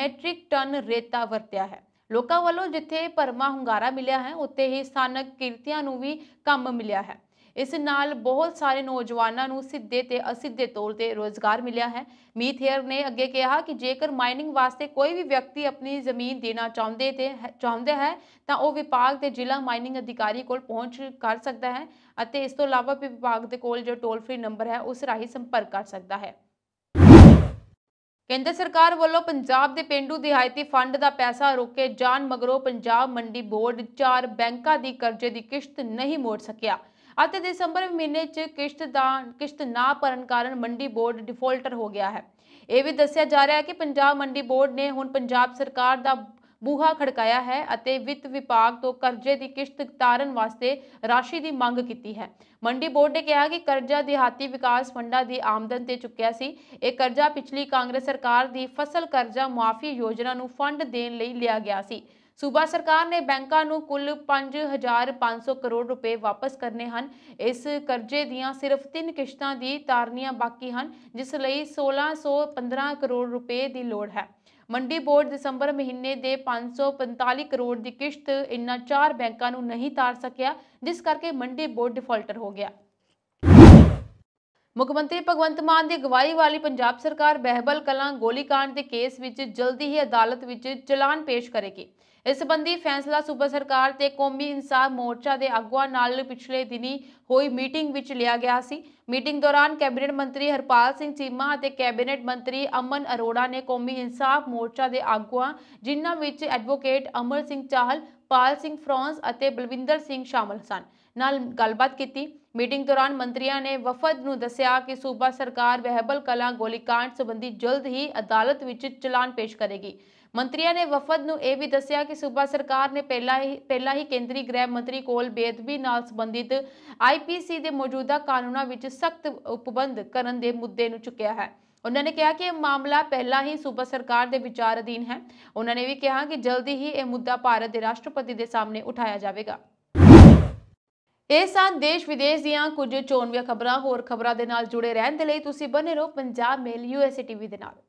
ਮੈਟ੍ਰਿਕ ਟਨ ਰੇਤਾ ਵਰਤਿਆ ਹੈ ਲੋਕਾਂ ਵੱਲੋਂ ਜਿੱਥੇ ਪਰਮਾ ਹੁੰਗਾਰਾ ਮਿਲਿਆ ਹੈ ਉੱਥੇ ਹੀ ਸਥਾਨਕ ਕਿਰਤੀਆਂ ਨੂੰ ਵੀ ਕੰਮ ਮਿਲਿਆ ਹੈ ਇਸ ਨਾਲ ਬਹੁਤ ਸਾਰੇ ਨੌਜਵਾਨਾਂ ਨੂੰ ਸਿੱਧੇ ਤੇ ਅਸਿੱਧੇ ਤੌਰ ਤੇ ਰੋਜ਼ਗਾਰ ਮਿਲਿਆ ਹੈ ਮੀਥੇਅਰ ਨੇ ਅੱਗੇ ਕਿਹਾ ਕਿ ਜੇਕਰ ਮਾਈਨਿੰਗ ਵਾਸਤੇ ਕੋਈ ਵੀ ਵਿਅਕਤੀ ਆਪਣੀ ਜ਼ਮੀਨ ਦੇਣਾ ਚਾਹੁੰਦੇ ਤੇ ਚਾਹੁੰਦੇ ਹੈ ਤਾਂ ਉਹ ਵਿਭਾਗ ਦੇ ਜ਼ਿਲ੍ਹਾ ਮਾਈਨਿੰਗ ਅਧਿਕਾਰੀ ਕੋਲ ਪਹੁੰਚ ਕਰ ਸਕਦਾ ਹੈ ਅਤੇ ਇਸ ਤੋਂ ਇਲਾਵਾ ਵਿਭਾਗ ਦੇ ਕੋਲ ਜੋ ਟੋਲ ਫ੍ਰੀ ਨੰਬਰ ਹੈ ਉਸ ਰਾਹੀਂ ਸੰਪਰਕ ਕਰ ਸਕਦਾ ਹੈ ਕੇਂਦਰ ਸਰਕਾਰ ਵੱਲੋਂ ਪੰਜਾਬ ਦੇ ਪਿੰਡੂ ਦਿਹਾਇਤੀ ਫੰਡ ਦਾ ਪੈਸਾ ਰੋਕੇ ਜਾਣ ਮਗਰੋਂ ਪੰਜਾਬ ਮੰਡੀ ਬੋਰਡ ਚਾਰ ਬੈਂਕਾਂ ਦੀ ਕਰਜ਼ੇ ਦੀ ਕਿਸ਼ਤ ਨਹੀਂ ਮੋੜ ਸਕਿਆ ਅਤੇ ਦਸੰਬਰ ਮਹੀਨੇ 'ਚ ਕਿਸ਼ਤ ਦਾ ਕਿਸ਼ਤ ਨਾ ਭਰਨ ਕਾਰਨ ਮੰਡੀ ਬੋਰਡ ਡਿਫਾਲਟਰ ਹੋ ਗਿਆ ਹੈ ਇਹ ਵੀ ਦੱਸਿਆ ਜਾ ਰਿਹਾ ਹੈ ਕਿ ਪੰਜਾਬ ਮੰਡੀ ਬੋਰਡ ਨੇ ਹੁਣ ਪੰਜਾਬ ਸਰਕਾਰ ਦਾ ਬੂਹਾ ਖੜਕਾਇਆ ਹੈ ਅਤੇ ਵਿੱਤ ਵਿਭਾਗ ਤੋਂ ਕਰਜ਼ੇ ਦੀ ਕਿਸ਼ਤ ਤਾਰਨ ਵਾਸਤੇ ਰਾਸ਼ੀ ਦੀ ਮੰਗ ਕੀਤੀ ਹੈ ਮੰਡੀ ਬੋਰਡ ਨੇ ਕਿਹਾ ਕਿ ਕਰਜ਼ਾ ਦਿਹਾਤੀ ਵਿਕਾਸ ਫੰਡਾਂ ਦੀ ਆਮਦਨ ਤੇ ਚੁੱਕਿਆ ਸੀ ਇਹ ਕਰਜ਼ਾ ਪਿਛਲੀ ਕਾਂਗਰਸ ਸਰਕਾਰ ਦੀ ਫਸਲ ਕਰਜ਼ਾ ਮੁਆਫੀ ਯੋਜਨਾ ਨੂੰ ਫੰਡ ਦੇਣ ਲਈ ਲਿਆ ਗਿਆ ਸੀ ਸੂਬਾ ਸਰਕਾਰ ਨੇ ਬੈਂਕਾਂ ਨੂੰ ਕੁੱਲ 5500 ਕਰੋੜ ਰੁਪਏ ਵਾਪਸ ਕਰਨੇ ਹਨ ਇਸ ਕਰਜ਼ੇ ਦੀਆਂ ਸਿਰਫ 3 ਕਿਸ਼ਤਾਂ ਦੀ ਤਾਰਨੀਆਂ ਬਾਕੀ ਹਨ ਜਿਸ ਲਈ 1615 ਕਰੋੜ ਰੁਪਏ ਦੀ ਲੋੜ ਹੈ ਮੰਡੀ ਬੋਰਡ ਦਸੰਬਰ ਮਹੀਨੇ ਦੇ 545 ਕਰੋੜ ਦੀ ਕਿਸ਼ਤ ਇਨ੍ਹਾਂ ਚਾਰ ਬੈਂਕਾਂ ਨੂੰ ਨਹੀਂ ਤਾਰ ਸਕਿਆ ਜਿਸ ਕਰਕੇ ਮੰਡੀ ਬੋਰਡ ਡਿਫਾਲਟਰ ਹੋ ਗਿਆ ਮੁੱਖ ਮੰਤਰੀ ਭਗਵੰਤ ਮਾਨ ਦੀ ਅਗਵਾਈ ਵਾਲੀ ਪੰਜਾਬ ਸਰਕਾਰ ਬਹਿਬਲ ਕਲਾਂ ਗੋਲੀਕਾਂਡ ਦੇ ਕੇਸ ਵਿੱਚ ਜਲਦੀ ਹੀ ਅਦਾਲਤ ਵਿੱਚ ਚਲਾਨ ਪੇਸ਼ ਕਰੇਗੀ ਇਸ ਸੰਬੰਧੀ ਫੈਸਲਾ ਸੂਬਾ ਸਰਕਾਰ ਤੇ ਕੌਮੀ ਇਨਸਾਫ ਮੋਰਚਾ ਦੇ ਆਗੂਆਂ ਨਾਲ ਪਿਛਲੇ ਦਿਨੀ ਹੋਈ ਮੀਟਿੰਗ ਵਿੱਚ ਲਿਆ ਗਿਆ ਸੀ ਮੀਟਿੰਗ ਦੌਰਾਨ ਕੈਬਨਿਟ ਮੰਤਰੀ ਹਰਪਾਲ ਸਿੰਘ ਚੀਮਾ ਅਤੇ ਕੈਬਨਿਟ ਮੰਤਰੀ ਅਮਨ ਅਰੋੜਾ ਨੇ ਕੌਮੀ ਇਨਸਾਫ ਮੋਰਚਾ ਦੇ ਆਗੂਆਂ ਜਿਨ੍ਹਾਂ ਵਿੱਚ ਐਡਵੋਕੇਟ ਅਮਰ ਸਿੰਘ ਚਾਹਲ ਪਾਲ ਸਿੰਘ ਫਰਾਂਸ ਅਤੇ ਬਲਵਿੰਦਰ ਸਿੰਘ ਸ਼ਾਮਲ ਸਨ ਨਾਲ ਗੱਲਬਾਤ ਕੀਤੀ ਮੀਟਿੰਗ ਦੌਰਾਨ ਮੰਤਰੀਆਂ ਨੇ ਵਫਦ ਨੂੰ ਦੱਸਿਆ ਕਿ ਸੂਬਾ ਸਰਕਾਰ ਵਹਿਬਲ ਕਲਾਂ ਗੋਲੀਕਾਂਡ ਸੰਬੰਧੀ ਜਲਦ ਹੀ ਅਦਾਲਤ ਵਿੱਚ ਚਲਾਨ ਪੇਸ਼ ਕਰੇਗੀ ਮੰਤਰੀਆਂ ਨੇ ਵਫਦ ਨੂੰ ਇਹ ਵੀ ਦੱਸਿਆ ਕਿ ਸੂਬਾ ਸਰਕਾਰ ਨੇ ਪਹਿਲਾਂ ਹੀ ਪਹਿਲਾਂ ਹੀ ਕੇਂਦਰੀ ਗ੍ਰਹਿ ਮੰਤਰੀ ਕੋਲ ਬੇਦਬੀ ਨਾਲ ਸੰਬੰਧਿਤ ਆਈਪੀਸੀ ਦੇ ਮੌਜੂਦਾ ਕਾਨੂੰਨਾਂ ਵਿੱਚ ਸਖਤ ਉਪਬੰਧ ਕਰਨ ਦੇ ਮੁੱਦੇ ਨੂੰ ਚੁੱਕਿਆ ਹੈ ਉਹਨਾਂ ਨੇ ਕਿਹਾ ਕਿ ਇਹ ਮਾਮਲਾ ਪਹਿਲਾਂ ਹੀ ਸੂਬਾ ਸਰਕਾਰ ਦੇ ਵਿਚਾਰ ਅਧੀਨ ਹੈ ਉਹਨਾਂ ਨੇ ਵੀ ਕਿਹਾ ਕਿ ਜਲਦੀ ਹੀ ਇਹ ਮੁੱਦਾ ਭਾਰਤ ਦੇ ਰਾਸ਼ਟਰਪਤੀ ਦੇ ਸਾਹਮਣੇ ਉਠਾਇਆ ਜਾਵੇਗਾ ਇਹ ਸਾਂ ਦੇਸ਼ ਵਿਦੇਸ਼ ਦੀਆਂ ਕੁਝ ਚੋਣਵੀਆਂ ਖਬਰਾਂ ਹੋਰ ਖਬਰਾਂ ਦੇ ਨਾਲ ਜੁੜੇ ਰਹਿਣ ਦੇ ਲਈ ਤੁਸੀਂ ਬਨੇ ਰਹੋ ਪੰਜਾਬ ਮੇਲ ਯੂਐਸਏ ਟੀਵੀ ਦੇ ਨਾਲ